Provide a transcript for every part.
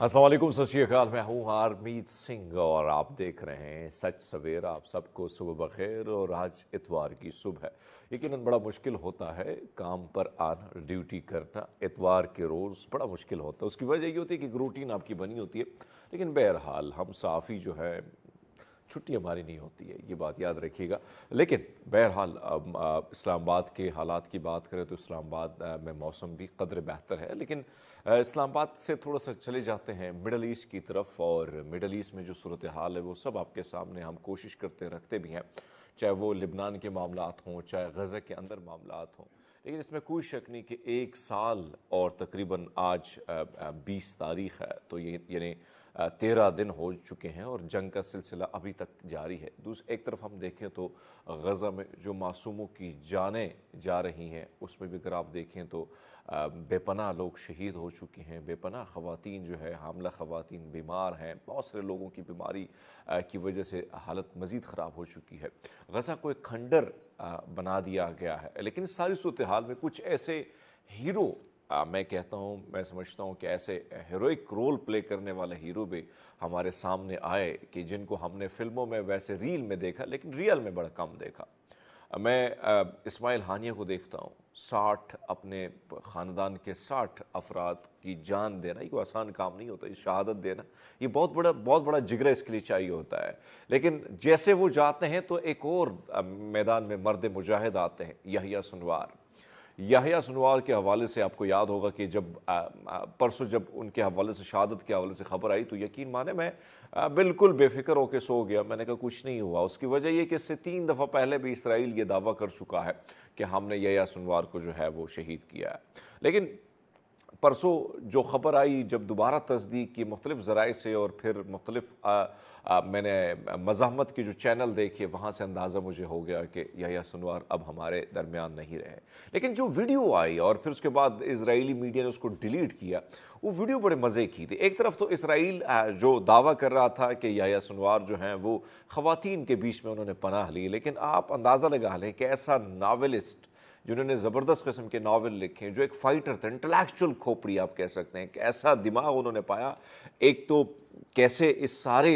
असलम सत श्रीकाल मैं हूँ हारमीत सिंह और आप देख रहे हैं सच सवेरा आप सबको सुबह बखैर और आज इतवार की सुबह है यकीन बड़ा मुश्किल होता है काम पर आना ड्यूटी करना इतवार के रोज़ बड़ा मुश्किल होता है उसकी वजह ये होती है कि रूटीन आपकी बनी होती है लेकिन बहरहाल हम साफ़ी जो है छुट्टी हमारी नहीं होती है ये बात याद रखिएगा लेकिन बहरहाल इस्लामाबाद के हालात की बात करें तो इस्लामाबाद में मौसम भी कदर बेहतर है लेकिन इस्लामाबाद से थोड़ा सा चले जाते हैं मिडल ईस्ट की तरफ और मिडल ईस्ट में जो सूरत हाल है वो सब आपके सामने हम कोशिश करते रखते भी हैं चाहे वो लिबनान के मामला हों चाहे गज़ा के अंदर मामला हों लेकिन इसमें कोई शक नहीं कि एक साल और तकरीबन आज बीस तारीख है तो ये यानी तेरह दिन हो चुके हैं और जंग का सिलसिला अभी तक जारी है दूसरी एक तरफ हम देखें तो गज़ा में जो मासूमों की जानें जा रही हैं उसमें भी अगर आप देखें तो बेपना लोग शहीद हो चुके हैं बेपना ख़वान जो है हमला ख़वान बीमार हैं बहुत सारे लोगों की बीमारी की वजह से हालत मज़ीद ख़राब हो चुकी है गज़ा को एक खंडर बना दिया गया है लेकिन सारी सूरत हाल में कुछ ऐसे हीरो आ, मैं कहता हूँ मैं समझता हूँ कि ऐसे हीरोइक रोल प्ले करने वाले हीरो भी हमारे सामने आए कि जिनको हमने फिल्मों में वैसे रील में देखा लेकिन रियल में बड़ा कम देखा मैं इस्माइल हानिया को देखता हूँ साठ अपने ख़ानदान के साठ अफराद की जान देना ये कोई आसान काम नहीं होता ये शहादत देना ये बहुत बड़ा बहुत बड़ा जिगरा इसके लिए चाहिए होता है लेकिन जैसे वो जाते हैं तो एक और मैदान में मर्द मुजाहिद आते हैं यहिया सुनवार याहिया सुनवार के हवाले से आपको याद होगा कि जब परसों जब उनके हवाले से शहादत के हवाले से खबर आई तो यकीन माने मैं बिल्कुल बेफिक्र होकर सो गया मैंने कहा कुछ नहीं हुआ उसकी वजह यह कि इससे तीन दफ़ा पहले भी इसराइल ये दावा कर चुका है कि हमने याहिया सुनवार को जो है वो शहीद किया है लेकिन परसों जो खबर आई जब दोबारा तस्दीक की मुख्तलिफ ज़राए से और फिर मुख्तलिफ आ, मैंने मजामत की जो चैनल देखी वहाँ से अंदाज़ा मुझे हो गया कि यह सुनवार अब हमारे दरमियान नहीं रहे लेकिन जो वीडियो आई और फिर उसके बाद इसराइली मीडिया ने उसको डिलीट किया वो वीडियो बड़े मज़े की थी एक तरफ तो इसराइल जो दावा कर रहा था कि यह सुनवार जो हैं वो ख़वान के बीच में उन्होंने पनाह ली लेकिन आप अंदाज़ा लगा लें कि ऐसा नावलिस्ट जिन्होंने ज़बरदस्त किस्म के नावल लिखे जो एक फ़ाइटर थे इंटलेक्चुअल खोपड़ी आप कह सकते हैं ऐसा दिमाग उन्होंने पाया एक तो कैसे इस सारे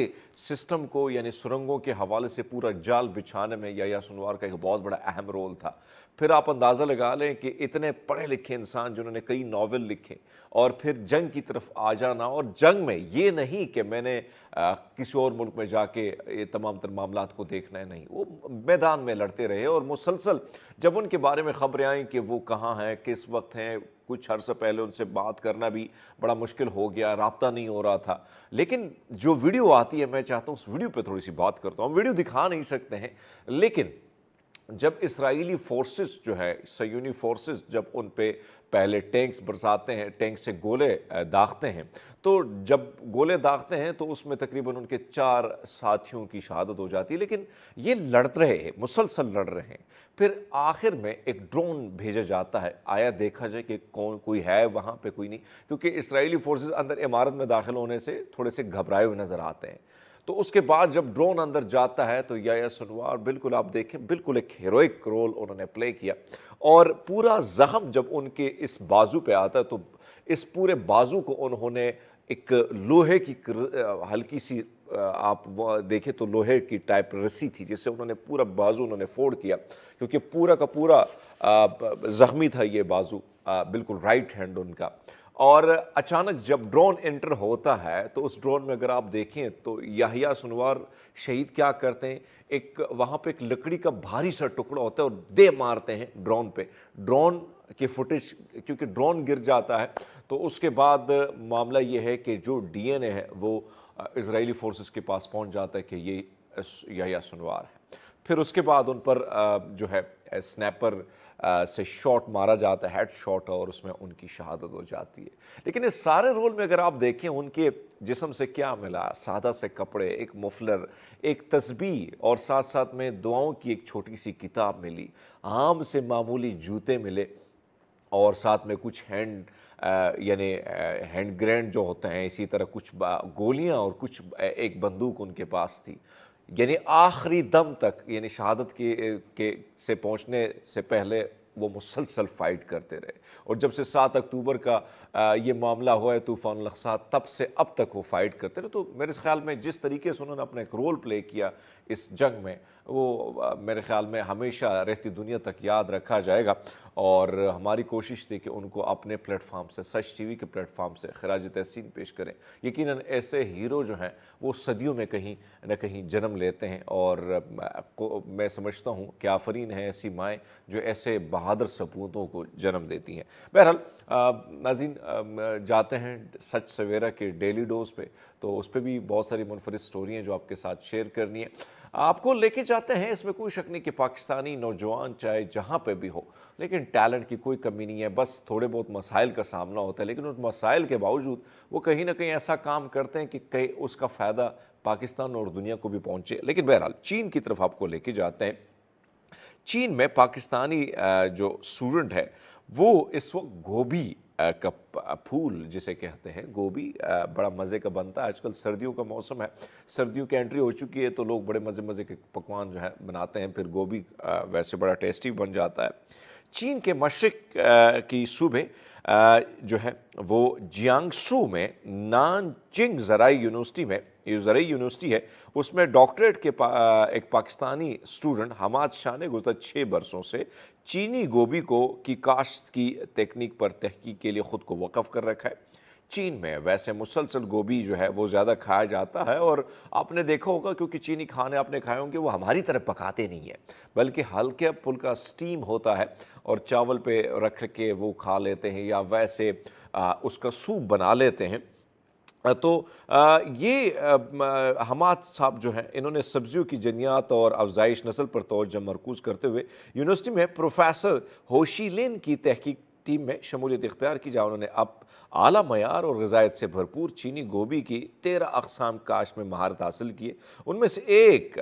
सिस्टम को यानी सुरंगों के हवाले से पूरा जाल बिछाने में या सुनवार का एक बहुत बड़ा अहम रोल था फिर आप अंदाज़ा लगा लें कि इतने पढ़े लिखे इंसान जिन्होंने कई नावल लिखे और फिर जंग की तरफ आ जाना और जंग में ये नहीं कि मैंने आ, किसी और मुल्क में जाके ये तमाम तर मामला को देखना है नहीं वो मैदान में लड़ते रहे और मुसलसल जब उनके बारे में ख़बरें आई कि वो कहाँ हैं किस वक्त हैं कुछ से पहले उनसे बात करना भी बड़ा मुश्किल हो गया रबता नहीं हो रहा था लेकिन जो वीडियो आती है मैं चाहता हूँ उस वीडियो पर थोड़ी सी बात करता हूँ वीडियो दिखा नहीं सकते हैं लेकिन जब इसराइली फोर्सेस जो है सयूनी फोर्सेस जब उन पे पहले टैंक्स बरसाते हैं टैंक से गोले दागते हैं तो जब गोले दागते हैं तो उसमें तकरीबन उनके चार साथियों की शहादत हो जाती है लेकिन ये लड़ रहे हैं मुसलसल लड़ रहे हैं फिर आखिर में एक ड्रोन भेजा जाता है आया देखा जाए कि कौन कोई है वहाँ पे कोई नहीं क्योंकि इसराइली फोर्सेस अंदर इमारत में दाखिल होने से थोड़े से घबराए हुए नज़र आते हैं तो उसके बाद जब ड्रोन अंदर जाता है तो या सुनवार बिल्कुल आप देखें बिल्कुल एक हीरोइक रोल उन्होंने प्ले किया और पूरा जख्म जब उनके इस बाजू पे आता है तो इस पूरे बाजू को उन्होंने एक लोहे की हल्की सी आप देखें तो लोहे की टाइप रस्सी थी जिससे उन्होंने पूरा बाजू उन्होंने फोड़ किया क्योंकि पूरा का पूरा जख्मी था ये बाजू बिल्कुल राइट हैंड उनका और अचानक जब ड्रोन एंटर होता है तो उस ड्रोन में अगर आप देखें तो याहिया सुनवार शहीद क्या करते हैं एक वहाँ पे एक लकड़ी का भारी सा टुकड़ा होता है और दे मारते हैं ड्रोन पे ड्रोन की फुटेज क्योंकि ड्रोन गिर जाता है तो उसके बाद मामला ये है कि जो डीएनए है वो इसराइली फोर्सेस के पास पहुँच जाता है कि ये याहिया सुनवार है फिर उसके बाद उन पर जो है स्नैपर से शॉट मारा जाता है हेड शॉट और उसमें उनकी शहादत हो जाती है लेकिन इस सारे रोल में अगर आप देखें उनके जिसम से क्या मिला सादा से कपड़े एक मफलर एक तस्बी और साथ साथ में दुआओं की एक छोटी सी किताब मिली आम से मामूली जूते मिले और साथ में कुछ हैंड यानी हैंड ग्रैंड जो होते हैं इसी तरह कुछ गोलियां और कुछ एक बंदूक उनके पास थी यानी आखिरी दम तक यानी शहादत के के से पहुंचने से पहले वो मुसलसल फ़ाइट करते रहे और जब से सात अक्टूबर का आ, ये मामला हुआ है तूफ़ान लखसा तब से अब तक वो फ़ाइट करते रहे तो मेरे ख्याल में जिस तरीके से उन्होंने अपना एक रोल प्ले किया इस जंग में वो मेरे ख्याल में हमेशा रहती दुनिया तक याद रखा जाएगा और हमारी कोशिश थी कि उनको अपने प्लेटफार्म से सच टी वी के प्लेटफार्म से खराज तहसीन पेश करें यकीन ऐसे हीरो जो हैं वो सदियों में कहीं ना कहीं जन्म लेते हैं और मैं समझता हूँ कि आफरीन है ऐसी माएँ जो ऐसे बहादुर सपूतों को जन्म देती हैं बहरहाल नाजीन जाते हैं सच सवेरा के डेली डोज पे तो उस पर भी बहुत सारी मुनफरद स्टोरी हैं जो आपके साथ शेयर करनी है आपको लेके जाते हैं इसमें कोई शक नहीं कि पाकिस्तानी नौजवान चाहे जहाँ पे भी हो लेकिन टैलेंट की कोई कमी नहीं है बस थोड़े बहुत मसाइल का सामना होता है लेकिन उस मसाइल के बावजूद वो कहीं ना कहीं ऐसा काम करते हैं कि कहीं उसका फ़ायदा पाकिस्तान और दुनिया को भी पहुँचे लेकिन बहरहाल चीन की तरफ आपको लेके जाते हैं चीन में पाकिस्तानी जो स्टूडेंट है वो इस वक्त गोभी का फूल जिसे कहते हैं गोभी बड़ा मज़े का बनता है आजकल सर्दियों का मौसम है सर्दियों की एंट्री हो चुकी है तो लोग बड़े मज़े मज़े के पकवान जो है बनाते हैं फिर गोभी वैसे बड़ा टेस्टी बन जाता है चीन के मशरक की सूबे जो है वो जियांगसू में नानचिंग ज़राई यूनिवर्सिटी में ये ज़रिए यूनिवर्सिटी है उसमें डॉक्टरेट के पा, एक पाकिस्तानी स्टूडेंट हमाद शाह ने गुजर छः बरसों से चीनी गोभी को की काश्त की तकनीक पर तहकीक के लिए ख़ुद को वक़ कर रखा है चीन में वैसे मुसलसल गोभी जो है वो ज़्यादा खाया जाता है और आपने देखा होगा क्योंकि चीनी खाने आपने खाए होंगे वो हमारी तरफ पकाते नहीं है बल्कि हल्के फुल्का स्टीम होता है और चावल पे रख के वो खा लेते हैं या वैसे आ, उसका सूप बना लेते हैं तो ये हमाद साहब जो हैं इन्होंने सब्जियों की जनियात और अफजाइश नस्ल पर तोजह मरकूज़ करते हुए यूनिवर्सिटी में प्रोफेसर होशीलिन की तहकीक टीम में शमूलियत इख्तियार की जहाँ उन्होंने अब आला मैार और गजायत से भरपूर चीनी गोभी की तेरह अकसाम काश में महारत हासिल किए उनमें से एक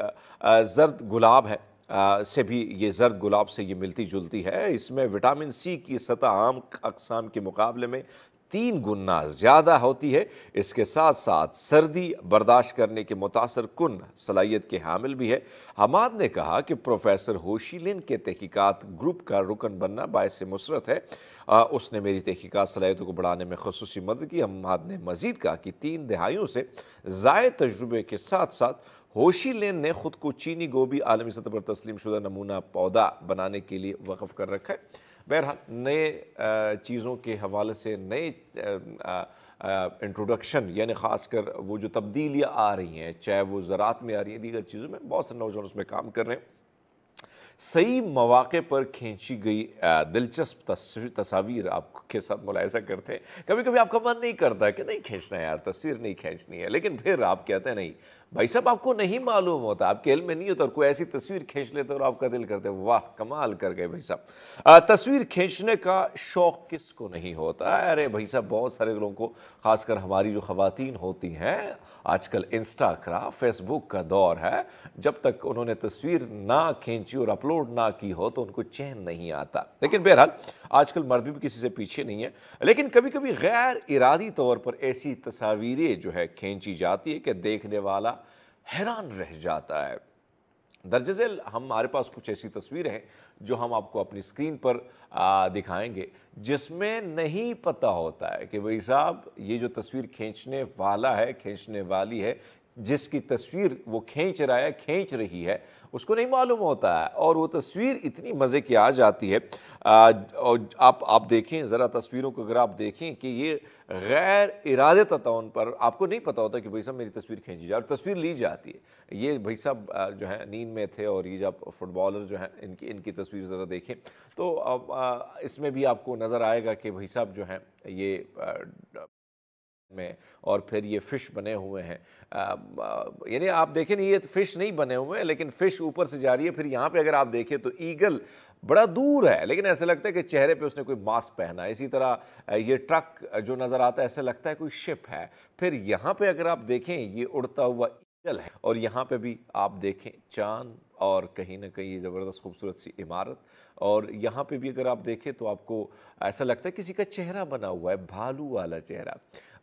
जर्द गुलाब है से भी ये जर्द गुलाब से ये मिलती जुलती है इसमें विटामिन सी की सतह आम अकसाम के मुकाबले में तीन गुना ज़्यादा होती है इसके साथ साथ सर्दी बर्दाश्त करने के मुतासर कन सलाहियत के हामिल भी है हमाद ने कहा कि प्रोफेसर होशीलिन के तहकीक़त ग्रुप का रुकन बनना बायस मुसरत है आ, उसने मेरी तहकीकत सलाहियतों को बढ़ाने में खसूस मदद की हमाद ने मज़ीद कहा कि तीन दहाइयों से ज़ाय तजुर्बे के साथ साथ होशी लेन ने ख़ुद को चीनी गोभी आलमी सतह पर तस्लीम शुदा नमूना पौधा बनाने के लिए वक़ कर रखा है बहरहाल नए चीज़ों के हवाले से नए इंट्रोडक्शन यानी ख़ासकर वो जो तब्दीलियाँ आ रही हैं चाहे वो ज़रात में आ रही हैं दीगर चीज़ों में बहुत से नौजवान उसमें काम कर रहे हैं सही मौाक़े पर खींची गई दिलचस्प तस्वीर आपके साथ मुलायजा करते हैं कभी कभी आपका मन नहीं करता कि नहीं खींचना है यार तस्वीर नहीं खींचनी है लेकिन फिर आप कहते हैं नहीं भाई साहब आपको नहीं मालूम होता आपके इल में नहीं होता और कोई ऐसी तस्वीर खींच लेते और आपका दिल करते वाह कमाल कर गए भाई साहब तस्वीर खींचने का शौक़ किसको नहीं होता अरे भाई साहब बहुत सारे लोगों को खासकर हमारी जो खातन होती हैं आजकल इंस्टाग्राम फेसबुक का दौर है जब तक उन्होंने तस्वीर ना खींची और अपलोड ना की हो तो उनको चैन नहीं आता लेकिन बहरहाल आजकल मर्द भी किसी से पीछे नहीं है लेकिन कभी कभी गैर इरादी तौर पर ऐसी तस्वीरें जो है खींची जाती है कि देखने वाला हैरान रह जाता है दर्ज झेल हमारे पास कुछ ऐसी तस्वीर हैं जो हम आपको अपनी स्क्रीन पर दिखाएंगे जिसमें नहीं पता होता है कि भाई साहब ये जो तस्वीर खींचने वाला है खींचने वाली है जिसकी तस्वीर वो खींच रहा है खींच रही है उसको नहीं मालूम होता है और वो तस्वीर इतनी मज़े की आ जाती है आ, और आप आप देखें ज़रा तस्वीरों को अगर आप देखें कि ये गैर इरादे तौन पर आपको नहीं पता होता कि भाई साहब मेरी तस्वीर खींची जाए और तस्वीर ली जाती है ये भाई साहब जो है नींद में थे और ये जब फुटबॉलर जो हैं इनकी इनकी तस्वीर ज़रा देखें तो इसमें भी आपको नज़र आएगा कि भाई साहब जो हैं ये में और फिर ये फ़िश बने हुए हैं यानी आप देखें नहीं ये फ़िश तो नहीं बने हुए हैं लेकिन फ़िश ऊपर से जा रही है फिर यहाँ पे अगर आप देखें तो ईगल बड़ा दूर है लेकिन ऐसा लगता है कि चेहरे पे उसने कोई मास्क पहना है इसी तरह ये ट्रक जो नज़र आता है ऐसा लगता है कोई शिप है फिर यहाँ पे अगर आप देखें ये उड़ता हुआ ईगल है और यहाँ पे भी आप देखें चांद और कहीं ना कहीं ये ज़बरदस्त खूबसूरत सी इमारत और यहाँ पे भी अगर आप देखें तो आपको ऐसा लगता है किसी का चेहरा बना हुआ है भालू वाला चेहरा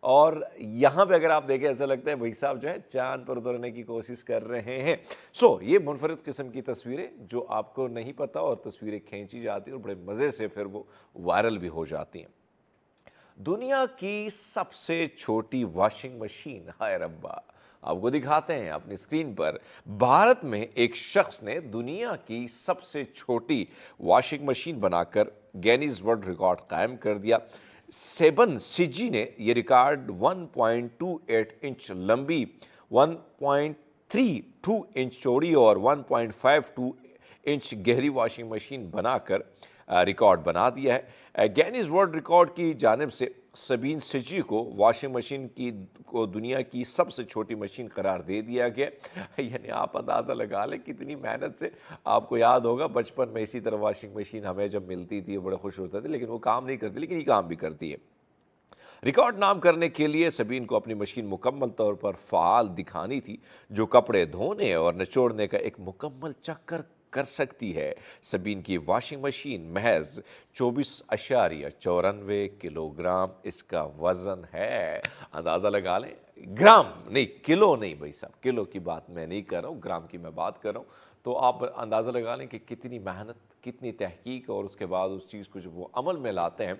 और यहां पे अगर आप देखें ऐसा लगता है भाई साहब जो है चांद पर उतरने की कोशिश कर रहे हैं सो ये मुनफरद किस्म की तस्वीरें जो आपको नहीं पता और तस्वीरें खींची जाती और बड़े मज़े से फिर वो वायरल भी हो जाती हैं दुनिया की सबसे छोटी वॉशिंग मशीन हाय रब्बा आपको दिखाते हैं अपनी स्क्रीन पर भारत में एक शख्स ने दुनिया की सबसे छोटी वॉशिंग मशीन बनाकर गैनीज वर्ल्ड रिकॉर्ड कायम कर दिया सेबन सिजी ने ये रिकॉर्ड 1.28 इंच लंबी 1.32 इंच चौड़ी और 1.52 इंच गहरी वॉशिंग मशीन बनाकर रिकॉर्ड बना दिया है गैनिज वर्ल्ड रिकॉर्ड की जानब से सबीन सजी को वॉशिंग मशीन की को दुनिया की सबसे छोटी मशीन करार दे दिया गया यानी आप अंदाज़ा लगा लें कितनी मेहनत से आपको याद होगा बचपन में इसी तरह वॉशिंग मशीन हमें जब मिलती थी बड़े खुश होते थे लेकिन वो काम नहीं करती लेकिन ये काम भी करती है रिकॉर्ड नाम करने के लिए सबीन को अपनी मशीन मुकम्मल तौर पर फ़ाल दिखानी थी जो कपड़े धोने और निचोड़ने का एक मुकम्मल चक्कर कर सकती है सबीन की वॉशिंग मशीन महज चौबीस अशारिया चौरानवे किलोग्राम इसका वज़न है अंदाज़ा लगा लें ग्राम नहीं किलो नहीं भाई साहब किलो की बात मैं नहीं कर रहा हूँ ग्राम की मैं बात कर रहा हूँ तो आप अंदाज़ा लगा लें कि कितनी मेहनत कितनी तहकीक और उसके बाद उस चीज़ को जब वो अमल में लाते हैं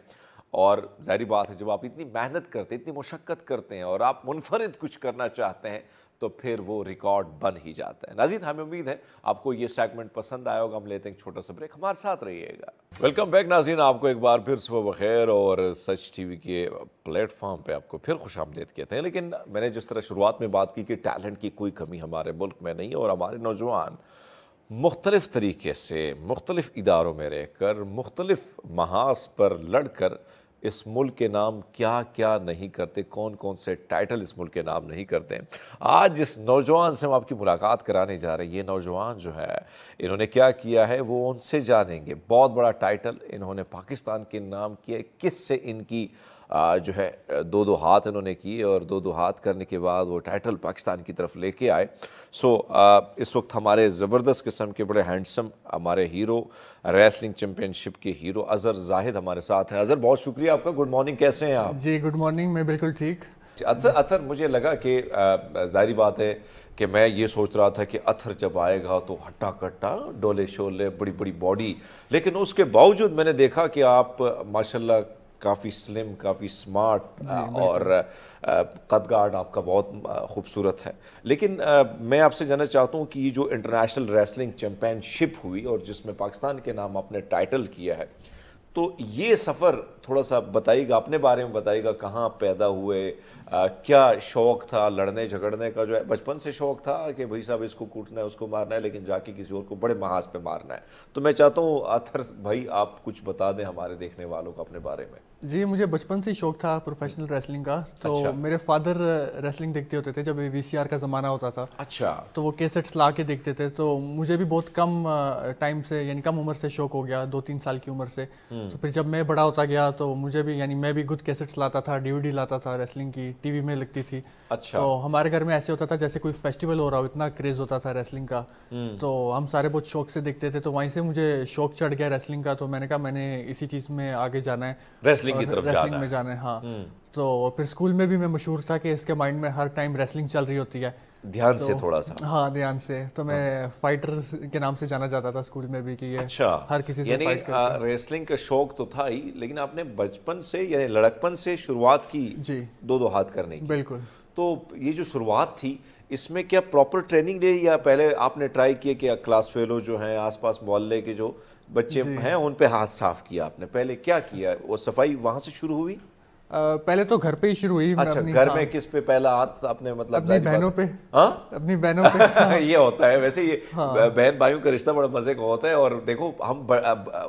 और जहरी बात है जब आप इतनी मेहनत करते हैं इतनी मुशक्क़त करते हैं और आप मुनफरद कुछ करना चाहते हैं तो फिर वो रिकॉर्ड बन ही जाता है नाजीन हमें उम्मीद है आपको ये सेगमेंट पसंद आया होगा हम लेते हैं एक छोटा सा ब्रेक हमारे साथ रहिएगा वेलकम बैक नाजीन आपको एक बार फिर सुबह बखैर और सच टीवी के प्लेटफॉर्म पे आपको फिर खुश आमदेद कहते हैं लेकिन मैंने जिस तरह शुरुआत में बात की कि टैलेंट की कोई कमी हमारे मुल्क में नहीं और हमारे नौजवान मुख्तलिफ़ तरीके से मुख्तलिफ़ इदारों में रहकर मुख्तलिफ़ महाज पर लड़ इस मुल्क के नाम क्या क्या नहीं करते कौन कौन से टाइटल इस मुल्क के नाम नहीं करते आज इस नौजवान से हम आपकी मुलाकात कराने जा रहे हैं ये नौजवान जो है इन्होंने क्या किया है वो उनसे जानेंगे बहुत बड़ा टाइटल इन्होंने पाकिस्तान के नाम किया किस से इनकी जो है दो दो हाथ इन्होंने किए और दो दो हाथ करने के बाद वो टाइटल पाकिस्तान की तरफ लेके आए सो इस वक्त हमारे ज़बरदस्त किस्म के बड़े हैंडसम हमारे हीरो रेसलिंग चैम्पियनशिप के हीरो अजहर जाहिद हमारे साथ हैं अज़र बहुत शुक्रिया आपका गुड मॉर्निंग कैसे हैं आप जी गुड मॉर्निंग मैं बिल्कुल ठीक अतर अतर मुझे लगा कि जाहिर बात है कि मैं ये सोच रहा था कि अथर जब आएगा तो हट्टा कट्टा डोले शोले बड़ी बड़ी बॉडी लेकिन उसके बावजूद मैंने देखा कि आप माशाल्लाह काफ़ी स्लिम काफ़ी स्मार्ट और कदगार्ड आपका बहुत खूबसूरत है लेकिन मैं आपसे जानना चाहता हूँ कि ये जो इंटरनेशनल रेसलिंग चैम्पियनशिप हुई और जिसमें पाकिस्तान के नाम आपने टाइटल किया है तो ये सफ़र थोड़ा सा बताइएगा अपने बारे में बताइएगा कहाँ पैदा हुए आ, क्या शौक़ था लड़ने झगड़ने का जो है बचपन से शौक़ था कि भाई साहब इसको कूटना है उसको मारना है लेकिन जाके किसी और को बड़े महाज पे मारना है तो मैं चाहता हूँ आथर भाई आप कुछ बता दें हमारे देखने वालों को अपने बारे में जी मुझे बचपन से ही शौक था प्रोफेशनल रेसलिंग का तो अच्छा। मेरे फादर रेसलिंग देखते होते थे जब वीसीआर का ज़माना होता था अच्छा तो वो कैसेट्स ला के देखते थे तो मुझे भी बहुत कम टाइम से यानी कम उम्र से शौक हो गया दो तीन साल की उम्र से हम्म। तो फिर जब मैं बड़ा होता गया तो मुझे भी यानी मैं भी खुद कैसेट्स लाता था डी लाता था रेसलिंग की टी में लगती थी अच्छा तो हमारे घर में ऐसे होता था जैसे कोई फेस्टिवल हो रहा हो इतना क्रेज़ होता था रेसलिंग का हम्म। तो हम सारे बहुत शौक से देखते थे तो वहीं से मुझे शौक चढ़ गया रेसलिंग का तो मैंने कहा मैंने इसी चीज़ में आगे जाना है रेसलिंग की तरफ रेसलिंग में जाने हाँ हम्म। तो फिर स्कूल में भी मैं मशहूर था कि इसके माइंड में हर टाइम रेसलिंग चल रही होती है ध्यान तो, से थोड़ा सा हाँ ध्यान से तो मैं हाँ। फाइटर के नाम से जाना जाता था स्कूल में भी कि ये अच्छा हर किसी से फाइट करता रेसलिंग का शौक तो था ही लेकिन आपने बचपन से यानी लड़कपन से शुरुआत की जी दो दो हाथ करने की बिल्कुल तो ये जो शुरुआत थी इसमें क्या प्रॉपर ट्रेनिंग ली या पहले आपने ट्राई किया कि क्लास फेलो जो हैं आसपास मोहल्ले के जो बच्चे हैं उन पे हाथ साफ किया आपने पहले क्या किया वो सफाई वहाँ से शुरू हुई पहले तो घर पे ही शुरू हुई अच्छा घर में हाँ। किस पे पहला हाथ आपने मतलब अपनी बहनों पे हाँ अपनी बहनों पे ये होता है वैसे ये हाँ। बहन भाइयों का रिश्ता बड़ा मजे का होता है और देखो हम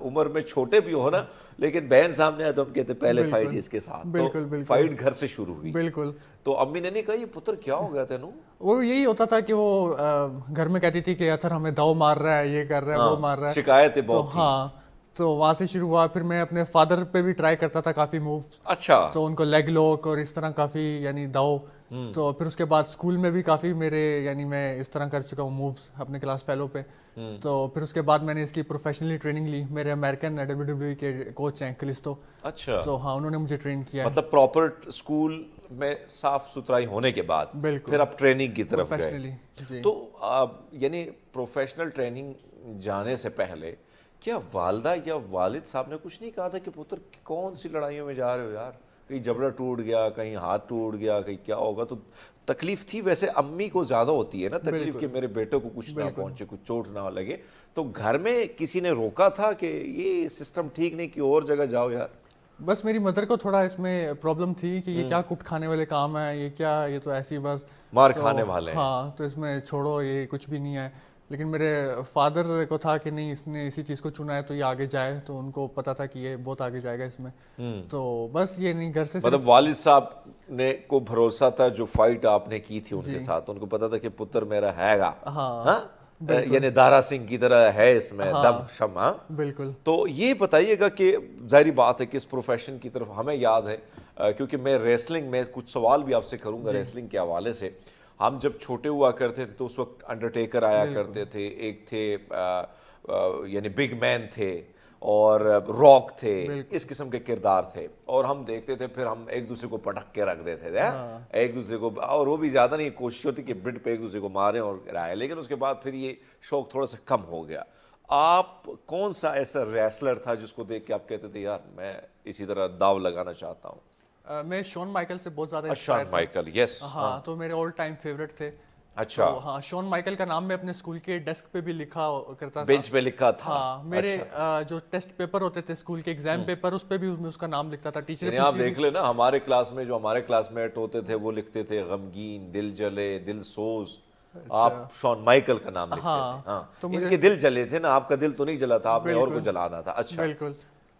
उम्र में छोटे भी हो ना लेकिन बहन सामने आए तो हम कहते पहले फाइट इसके साथ बिल्कुल तो बिल्कुल फाइट घर से शुरू हुई बिल्कुल तो अम्मी ने नहीं कहा ये पुत्र क्या हो गया तेनू वो यही होता था कि वो घर में कहती थी कि अथर हमें दाव मार रहा है ये कर रहा है हाँ, वो मार रहा है शिकायत है तो बहुत हाँ तो वहाँ से शुरू हुआ फिर मैं अपने फादर पे भी ट्राई करता था काफ़ी मूव अच्छा तो उनको लेग लॉक और इस तरह काफ़ी यानी दाओ हम्म। तो फिर उसके बाद स्कूल में भी काफ़ी मेरे यानी मैं इस तरह कर चुका हूँ मूव्स अपने क्लास फेलो पे हम्म। तो फिर उसके बाद मैंने इसकी प्रोफेशनली ट्रेनिंग ली मेरे अमेरिकन डब्ल्यू e के कोच हैं क्लिस्टो अच्छा तो हाँ उन्होंने मुझे ट्रेन किया मतलब प्रॉपर स्कूल में साफ सुथराई होने के बाद बिल्कुल फिर आप ट्रेनिंग की तरफ गए तो यानी प्रोफेशनल ट्रेनिंग जाने से पहले क्या वालदा या वालिद साहब ने कुछ नहीं कहा था कि पुत्र कौन सी लड़ाइयों में जा रहे हो यार कहीं जबड़ा टूट गया कहीं हाथ टूट गया कहीं क्या होगा तो तकलीफ थी वैसे अम्मी को ज़्यादा होती है ना तकलीफ कि मेरे बेटे को कुछ ना पहुंचे कुछ चोट ना लगे तो घर में किसी ने रोका था कि ये सिस्टम ठीक नहीं कि और जगह जाओ यार बस मेरी मदर को थोड़ा इसमें प्रॉब्लम थी कि ये हम्म। क्या कुट खाने वाले काम है ये क्या ये तो ऐसी बस मार तो, खाने वाले हाँ तो इसमें छोड़ो ये कुछ भी नहीं है लेकिन मेरे फादर को था कि नहीं इसने इसी चीज़ को चुना है तो ये आगे जाए तो उनको पता था कि ये बहुत आगे जाएगा इसमें हम्म। तो बस ये नहीं घर से मतलब वालिद साहब ने को भरोसा था जो फाइट आपने की थी उनके साथ उनको पता था कि पुत्र मेरा हैगा हाँ, हाँ? यानी दारा सिंह की तरह है इसमें हाँ, दम शमा हाँ? बिल्कुल तो ये बताइएगा कि जाहिर बात है किस प्रोफेशन की तरफ हमें याद है क्योंकि मैं रेसलिंग में कुछ सवाल भी आपसे करूंगा रेसलिंग के हवाले से हम जब छोटे हुआ करते थे तो उस वक्त अंडरटेकर आया करते थे एक थे यानी बिग मैन थे और रॉक थे इस किस्म के किरदार थे और हम देखते थे फिर हम एक दूसरे को पटक के रख देते थे हाँ। एक दूसरे को और वो भी ज़्यादा नहीं कोशिश होती कि बिट पे एक दूसरे को मारें और गिराए लेकिन उसके बाद फिर ये शौक थोड़ा सा कम हो गया आप कौन सा ऐसा रेसलर था जिसको देख के आप कहते थे यार मैं इसी तरह दाव लगाना चाहता हूँ मैं शॉन माइकल से बहुत ज्यादा शॉन माइकल यस हाँ, हाँ तो मेरे ऑल टाइम फेवरेट थे अच्छा तो हाँ शॉन माइकल का नाम मैं अपने स्कूल के डेस्क पे भी लिखा करता था बेंच पे लिखा था हाँ मेरे अच्छा। आ, जो टेस्ट पेपर होते थे स्कूल के एग्जाम हम्म। पेपर उस पे भी उसमें उसका नाम लिखता था टीचर आप देख लेना हमारे क्लास में जो हमारे क्लासमेट होते थे वो लिखते थे गमगीन दिल जले दिल सोज अच्छा। आप शॉन माइकल का नाम लिखते हाँ, थे हाँ। तो मुझे... इनके दिल जले थे ना आपका दिल तो नहीं जला था आपने और को जलाना था अच्छा बिल्कुल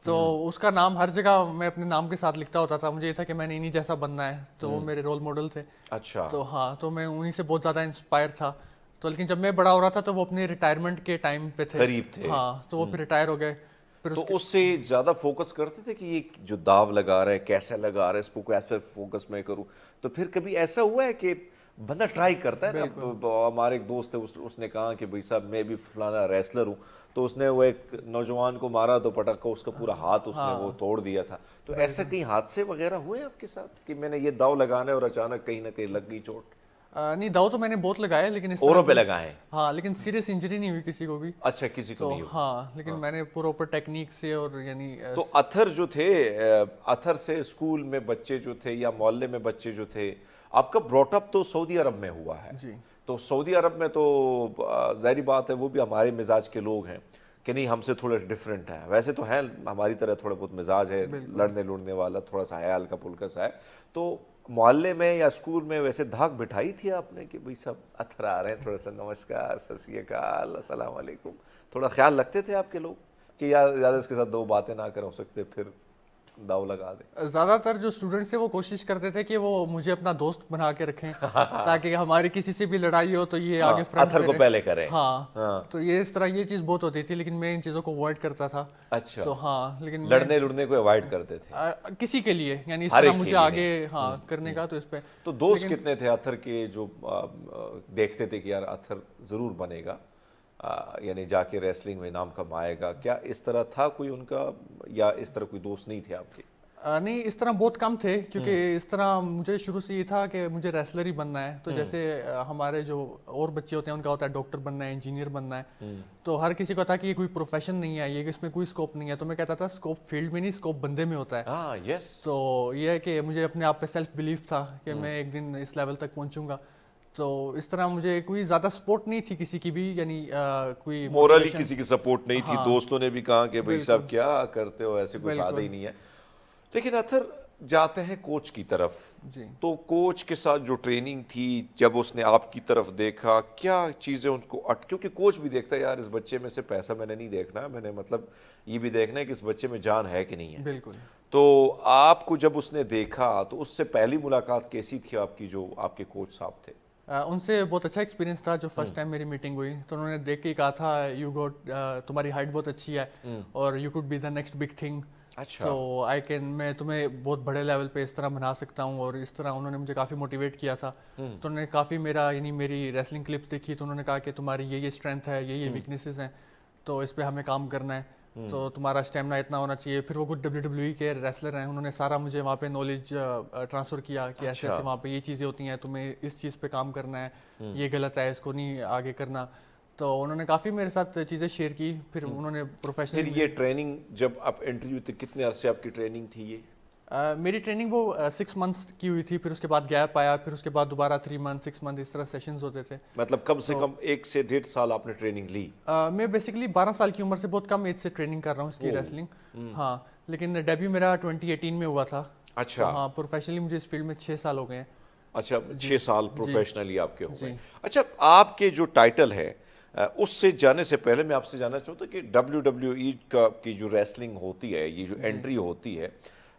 तो हाँ। उसका नाम हर जगह मैं अपने नाम के साथ लिखता होता था मुझे ये था कि मैंने इन्हीं जैसा बनना है तो वो हम्म। मेरे रोल मॉडल थे अच्छा तो हाँ तो मैं उन्हीं से बहुत ज़्यादा इंस्पायर था तो लेकिन जब मैं बड़ा हो रहा था तो वो अपने रिटायरमेंट के टाइम पे थे करीब थे हाँ तो वो फिर रिटायर हम्म। हो गए फिर तो उससे ज़्यादा फोकस करते थे कि ये जो दाव लगा रहे हैं कैसे लगा रहे है इसको कैसे फोकस में करूँ तो फिर कभी ऐसा हुआ है कि बंदा ट्राई करता है ना हमारे एक दोस्त है उस, उसने कहा कि भाई साहब मैं भी फलाना रेसलर हूँ तो उसने वो एक नौजवान को मारा तो पटक को उसका पूरा हाँ। हाथ उसने हाँ। वो तोड़ दिया था तो ऐसे तो। कहीं हादसे वगैरह हुए आपके साथ कि मैंने ये दाव लगाने और अचानक कहीं ना कहीं लग गई चोट नहीं दाव तो मैंने बहुत लगाया लेकिन इस पे लगाए हाँ लेकिन सीरियस इंजरी नहीं हुई किसी को भी अच्छा किसी को तो, नहीं हाँ, हाँ लेकिन हाँ। मैंने प्रॉपर टेक्निक से और यानी तो अथर जो थे अथर से स्कूल में बच्चे जो थे या मोहल्ले में बच्चे जो थे आपका ब्रॉटअप तो सऊदी अरब में हुआ है जी तो सऊदी अरब में तो जहरी बात है वो भी हमारे मिजाज के लोग हैं कि नहीं हमसे थोड़े डिफरेंट हैं वैसे तो हैं हमारी तरह थोड़ा बहुत मिजाज है लड़ने लुड़ने वाला थोड़ा सा है हल्का पुलका सा है तो मोहल्ले में या स्कूल में वैसे धाक बिठाई थी आपने कि भाई सब अथर आ रहे हैं थोड़ा सा नमस्कार सत श्रीकाल असलकुम थोड़ा ख्याल रखते थे आपके लोग कि यार ज़्यादा इसके साथ दो बातें ना करें हो सकते फिर दाव लगा दे ज़्यादातर जो स्टूडेंट्स थे वो कोशिश करते थे कि वो मुझे अपना दोस्त बना के रखें ताकि हमारी किसी से भी लड़ाई हो तो ये हाँ, आगे फ्रंट को पहले करें हाँ, हाँ तो ये इस तरह ये चीज़ बहुत होती थी लेकिन मैं इन चीज़ों को अवॉइड करता था अच्छा तो हाँ लेकिन लड़ने लुड़ने को अवॉइड करते थे किसी के लिए यानी इस तरह मुझे आगे हाँ हम्म, करने का हम्म। तो इस पर तो दोस्त कितने थे अथर के जो देखते थे कि यार अथर ज़रूर बनेगा यानी जाके रेसलिंग में नाम कमाएगा क्या इस तरह था कोई उनका या इस तरह कोई दोस्त नहीं थे आपके नहीं इस तरह बहुत कम थे क्योंकि हम्म। इस तरह मुझे शुरू से ये था कि मुझे रेसलर ही बनना है तो हम्म। जैसे हमारे जो और बच्चे होते हैं उनका होता है डॉक्टर बनना है इंजीनियर बनना है हम्म। तो हर किसी को था कि ये कोई प्रोफेशन नहीं है ये इसमें कोई स्कोप नहीं है तो मैं कहता था स्कोप फील्ड में नहीं स्कोप बंदे में होता है आ, यस तो ये है कि मुझे अपने आप पे सेल्फ बिलीफ था कि मैं एक दिन इस लेवल तक पहुंचूंगा तो इस तरह मुझे कोई ज्यादा सपोर्ट नहीं थी किसी की भी यानी कोई मोरली किसी की सपोर्ट नहीं थी हाँ। दोस्तों ने भी कहा कि भाई साहब क्या करते हो ऐसे कोई फायदा ही नहीं है लेकिन अथर जाते हैं कोच की तरफ जी तो कोच के साथ जो ट्रेनिंग थी जब उसने आपकी तरफ देखा क्या चीज़ें उनको अट क्योंकि कोच भी देखता है यार इस बच्चे में से पैसा मैंने नहीं देखना मैंने मतलब ये भी देखना है कि इस बच्चे में जान है कि नहीं है बिल्कुल तो आपको जब उसने देखा तो उससे पहली मुलाकात कैसी थी आपकी जो आपके कोच साहब थे Uh, उनसे बहुत अच्छा एक्सपीरियंस था जो फर्स्ट टाइम hmm. मेरी मीटिंग हुई तो उन्होंने देख के कहा था यू गोट uh, तुम्हारी हाइट बहुत अच्छी है hmm. और you could be the next big thing अच्छा तो आई कैन मैं तुम्हें बहुत बड़े लेवल पे इस तरह बना सकता हूँ और इस तरह उन्होंने मुझे काफ़ी मोटिवेट किया था hmm. तो उन्होंने काफ़ी मेरा यानी मेरी रेसलिंग क्लिप्स देखी तो उन्होंने कहा कि तुम्हारी ये ये स्ट्रेंथ है ये ये वीकनेसेस हैं तो इस पर हमें काम करना है तो तुम्हारा स्टेमिना इतना होना चाहिए फिर वो गुड डब्ल्यू डब्ल्यू के रेसलर हैं उन्होंने सारा मुझे वहाँ पे नॉलेज ट्रांसफ़र किया कि अच्छा। ऐसे ऐसे वहाँ पे ये चीज़ें होती हैं तुम्हें इस चीज़ पे काम करना है हम्म। ये गलत है इसको नहीं आगे करना तो उन्होंने काफ़ी मेरे साथ चीज़ें शेयर की फिर हम्म। उन्होंने प्रोफेशनल ये ट्रेनिंग जब आप इंटरव्यू थे तो कितने अरसे आपकी ट्रेनिंग थी ये मेरी ट्रेनिंग वो सिक्स uh, मंथ्स की हुई थी फिर उसके बाद गैप आया फिर उसके बाद दोबारा थ्री मंथ सिक्स मंथ इस तरह सेशंस होते थे मतलब कम से तो, कम एक से डेढ़ साल आपने ट्रेनिंग ली uh, मैं बेसिकली बारह साल की उम्र से बहुत कम एज से ट्रेनिंग कर रहा हूँ इसकी रेसलिंग हम्म। हाँ लेकिन डेब्यू मेरा ट्वेंटी एटीन में हुआ था अच्छा तो हाँ प्रोफेशनली मुझे इस फील्ड में छः साल हो गए अच्छा छः साल प्रोफेशनली आपके हो गए अच्छा आपके जो टाइटल है उससे जाने से पहले मैं आपसे जानना चाहूँगा कि डब्ल्यू डब्ल्यू ई का की जो रेसलिंग होती है ये जो एंट्री होती है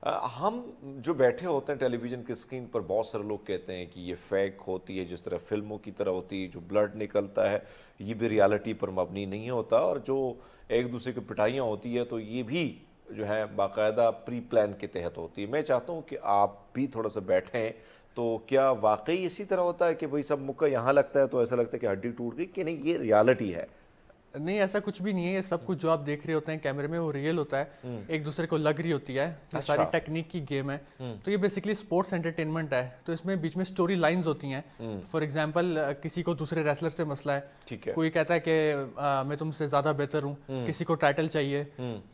हम जो बैठे होते हैं टेलीविज़न के स्क्रीन पर बहुत सारे लोग कहते हैं कि ये फेक होती है जिस तरह फिल्मों की तरह होती है जो ब्लड निकलता है ये भी रियलिटी पर मबनी नहीं होता और जो एक दूसरे की पिटाइयाँ होती है तो ये भी जो है बाकायदा प्री प्लान के तहत होती है मैं चाहता हूँ कि आप भी थोड़ा सा बैठें तो क्या वाकई इसी तरह होता है कि भाई सब मुक्का यहाँ लगता है तो ऐसा लगता है कि हड्डी टूट गई कि नहीं ये रियलिटी है नहीं ऐसा कुछ भी नहीं है ये सब कुछ जो आप देख रहे होते हैं कैमरे में वो रियल होता है हम्म। एक दूसरे को लग रही होती है अच्छा। सारी टेक्निक की गेम है हम्म। तो ये बेसिकली स्पोर्ट्स एंटरटेनमेंट है तो इसमें बीच में स्टोरी लाइंस होती हैं फॉर हम्म। एग्जांपल किसी को दूसरे रेसलर से मसला है, है। कोई कहता है कि मैं तुमसे ज्यादा बेहतर हूँ किसी को टाइटल चाहिए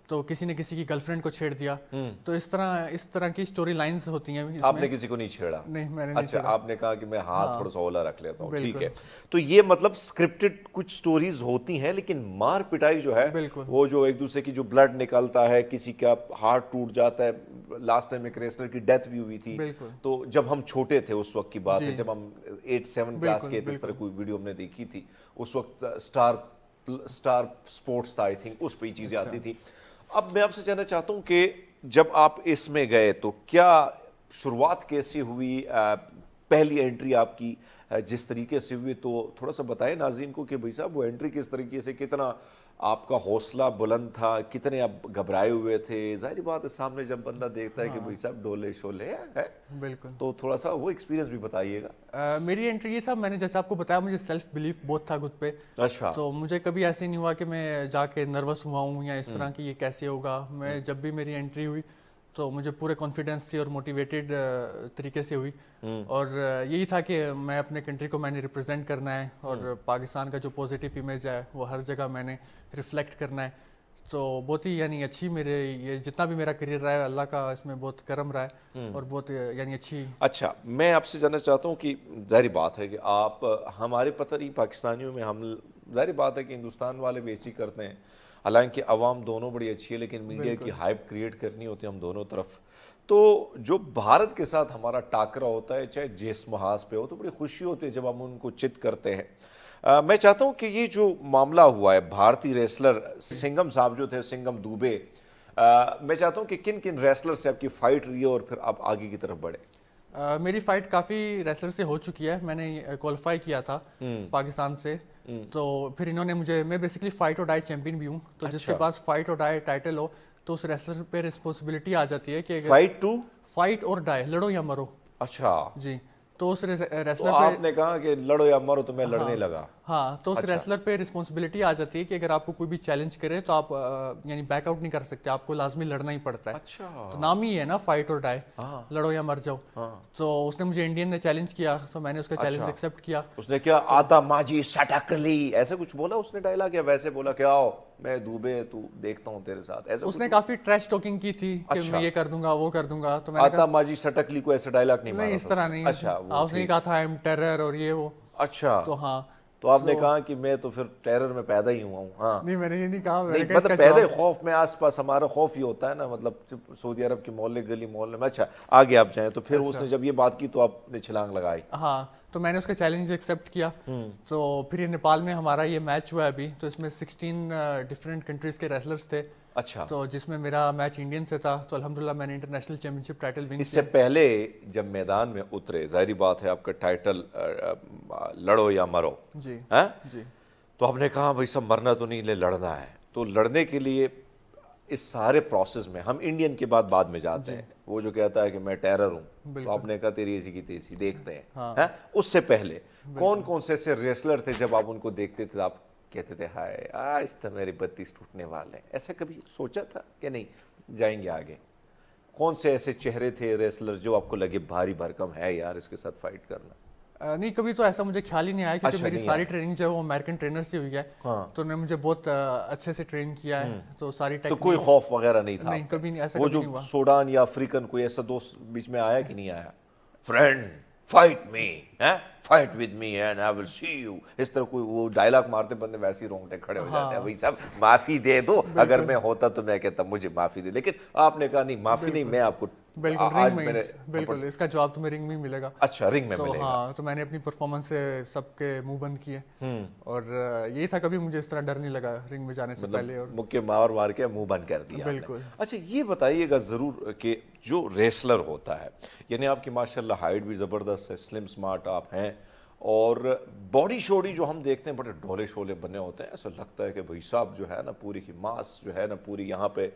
तो किसी ने किसी की गर्लफ्रेंड को छेड़ दिया तो इस तरह इस तरह की स्टोरी लाइन्स होती है आपने किसी को नहीं छेड़ा नहीं मैंने अच्छा, आपने कहा कि मैं हाथ हाँ। थोड़ा सा ओला रख लेता हूँ ठीक है तो ये मतलब स्क्रिप्टेड कुछ स्टोरीज होती है लेकिन मार पिटाई जो है वो जो एक दूसरे की जो ब्लड निकलता है किसी का हार्ट टूट जाता है लास्ट टाइम एक रेसलर की डेथ भी हुई थी तो जब हम छोटे थे उस वक्त की बात है जब हम एट सेवन क्लास के इस तरह कोई वीडियो हमने देखी थी उस वक्त स्टार स्टार स्पोर्ट्स था आई थिंक उस पर ही चीज़ें आती अच्छा। थी अब मैं आपसे जानना चाहता हूँ कि जब आप इसमें गए तो क्या शुरुआत कैसी हुई पहली एंट्री आपकी जिस तरीके से हुई तो थोड़ा सा बताएं नाजीन को कि भाई साहब वो एंट्री किस तरीके से कितना आपका हौसला बुलंद था कितने आप घबराए हुए थे जाहिर बात है सामने जब बंदा देखता है कि हाँ। भाई साहब डोले शोले है बिल्कुल तो थोड़ा सा वो एक्सपीरियंस भी बताइएगा मेरी एंट्री ये था मैंने जैसे आपको बताया मुझे सेल्फ बिलीफ बहुत था खुद पे अच्छा तो मुझे कभी ऐसे नहीं हुआ कि मैं जाके नर्वस हुआ हूँ या इस हम्म। तरह की ये कैसे होगा मैं हम्म। जब भी मेरी एंट्री हुई तो मुझे पूरे कॉन्फिडेंस से और मोटिवेटेड तरीके से हुई हम्म। और यही था कि मैं अपने कंट्री को मैंने रिप्रेजेंट करना है और हम्म। पाकिस्तान का जो पॉजिटिव इमेज है वो हर जगह मैंने रिफ्लेक्ट करना है तो बहुत ही यानी अच्छी मेरे ये जितना भी मेरा करियर रहा है अल्लाह का इसमें बहुत करम रहा है हम्म। और बहुत यानी अच्छी अच्छा मैं आपसे जानना चाहता हूँ कि जहरी बात है कि आप हमारे पता नहीं पाकिस्तानियों में हम जहरी बात है कि हिंदुस्तान वाले भी ऐसी करते हैं हालांकि आवाम दोनों बड़ी अच्छी है लेकिन मीडिया की हाइप क्रिएट करनी होती है हम दोनों तरफ तो जो भारत के साथ हमारा टाकरा होता है चाहे जेस महाज पे हो तो बड़ी खुशी होती है जब हम उनको चित करते हैं मैं चाहता हूँ कि ये जो मामला हुआ है भारतीय रेसलर सिंगम साहब जो थे सिंगम दुबे आ, मैं चाहता हूँ कि किन किन रेसलर से आपकी फाइट रही है और फिर आप आगे की तरफ बढ़े मेरी फाइट काफ़ी रेसलर से हो चुकी है मैंने क्वालिफाई किया था हम्म। पाकिस्तान से हम्म। तो फिर इन्होंने मुझे मैं बेसिकली फाइट और डाई चैंपियन भी हूँ तो अच्छा। जिसके पास फाइट और डाई टाइटल हो तो उस रेसलर पे रिस्पॉन्सिबिलिटी आ जाती है कि फाइट टू फाइट और डाई लड़ो या मरो अच्छा जी तो उस रेसलर तो आपने कहा कि लड़ो या मरो तो मैं हाँ, लड़ने लगा हाँ तो उस अच्छा। रेसलर पे रिस्पॉन्सिबिलिटी आ जाती है कि अगर आपको कोई भी चैलेंज करे तो आप यानी बैकआउट नहीं कर सकते आपको लाजमी लड़ना ही पड़ता है अच्छा तो नाम ही है ना फाइट और डाई हाँ। लड़ो या मर जाओ हाँ। तो उसने मुझे इंडियन ने चैलेंज किया तो मैंने उसका अच्छा। चैलेंज एक्सेप्ट किया उसने क्या तो, आता माजी सटकली ऐसा कुछ बोला उसने डायलॉग या वैसे बोला क्या आओ मैं डूबे तू देखता हूँ तेरे साथ ऐसा उसने काफी ट्रैश टॉकिंग की थी कि अच्छा। मैं ये कर दूंगा वो कर दूंगा तो मैंने आता माजी सटकली को ऐसा डायलॉग नहीं नहीं इस तरह नहीं अच्छा हाँ, उसने कहा था आई एम टेरर और ये वो अच्छा तो हाँ तो आपने so, कहा कि मैं तो फिर टेरर में पैदा ही हुआ हूँ हाँ नहीं मैंने ये नहीं कहा नहीं, मतलब पैदा खौफ में आसपास हमारा खौफ ही होता है ना मतलब सऊदी अरब के मोहल्ले गली मोहल्ले में अच्छा आगे आप जाएं तो फिर अच्छा। उसने जब ये बात की तो आपने छलांग लगाई हाँ तो मैंने उसका चैलेंज एक्सेप्ट किया हम्म। तो फिर नेपाल में हमारा ये मैच हुआ अभी तो इसमें सिक्सटीन डिफरेंट कंट्रीज़ के रेसलर्स थे अच्छा तो जिसमें मेरा मैच इंडियन से था तो अल्हम्दुलिल्लाह मैंने इंटरनेशनल चैंपियनशिप टाइटल विन इससे पहले जब मैदान में उतरे जाहिर बात है आपका टाइटल लड़ो या मरो जी है? जी तो आपने कहा भाई सब मरना तो नहीं ले लड़ना है तो लड़ने के लिए इस सारे प्रोसेस में हम इंडियन के बाद बाद में जाते हैं वो जो कहता है कि मैं टेरर हूँ तो आपने कहा तेरी ऐसी की तेजी देखते हैं हाँ। है? उससे पहले कौन कौन से ऐसे रेसलर थे जब आप उनको देखते थे आप कहते थे हाय आज तो मेरे बत्तीस टूटने वाले हैं ऐसा कभी सोचा था कि नहीं जाएंगे आगे कौन से ऐसे चेहरे थे रेसलर जो आपको लगे भारी भरकम है यार इसके साथ फाइट करना नहीं कभी तो ऐसा मुझे ख्याल ही नहीं आया क्योंकि अच्छा मेरी सारी ट्रेनिंग जो है वो अमेरिकन ट्रेनर से हुई है हाँ। तो उन्होंने मुझे बहुत अच्छे से ट्रेन किया है हम्म। तो सारी तो कोई खौफ वगैरह नहीं था नहीं कभी नहीं ऐसा वो जो हुआ। सूडान या अफ्रीकन कोई ऐसा दोस्त बीच में आया कि नहीं आया फ्रेंड फाइट मी है fight with me and I will see you इस तरह कोई वो डायलॉग मारते बंदे वैसे ही रोंगटे खड़े हो जाते हैं हाँ। भाई साहब माफ़ी दे दो अगर मैं होता तो मैं कहता मुझे माफ़ी दे लेकिन आपने कहा नहीं माफ़ी नहीं मैं आपको बिल्कुल रिंग में बिल्कुल इसका जवाब तुम्हें रिंग में मिलेगा अच्छा रिंग में तो मिलेगा हाँ तो मैंने अपनी परफॉर्मेंस से सबके मुंह बंद किए हम्म। और यही था कभी मुझे इस तरह डर नहीं लगा रिंग में जाने से मतलब पहले और मुख्य मार मार के मुंह बंद कर दिया बिल्कुल अच्छा ये बताइएगा ज़रूर कि जो रेसलर होता है यानी आपकी माशाल्लाह हाइट भी ज़बरदस्त है स्लिम स्मार्ट आप हैं और बॉडी शोडी जो हम देखते हैं बड़े डोले शोले बने होते हैं ऐसा लगता है कि भाई साहब जो है ना पूरी की मांस जो है ना पूरी यहाँ पे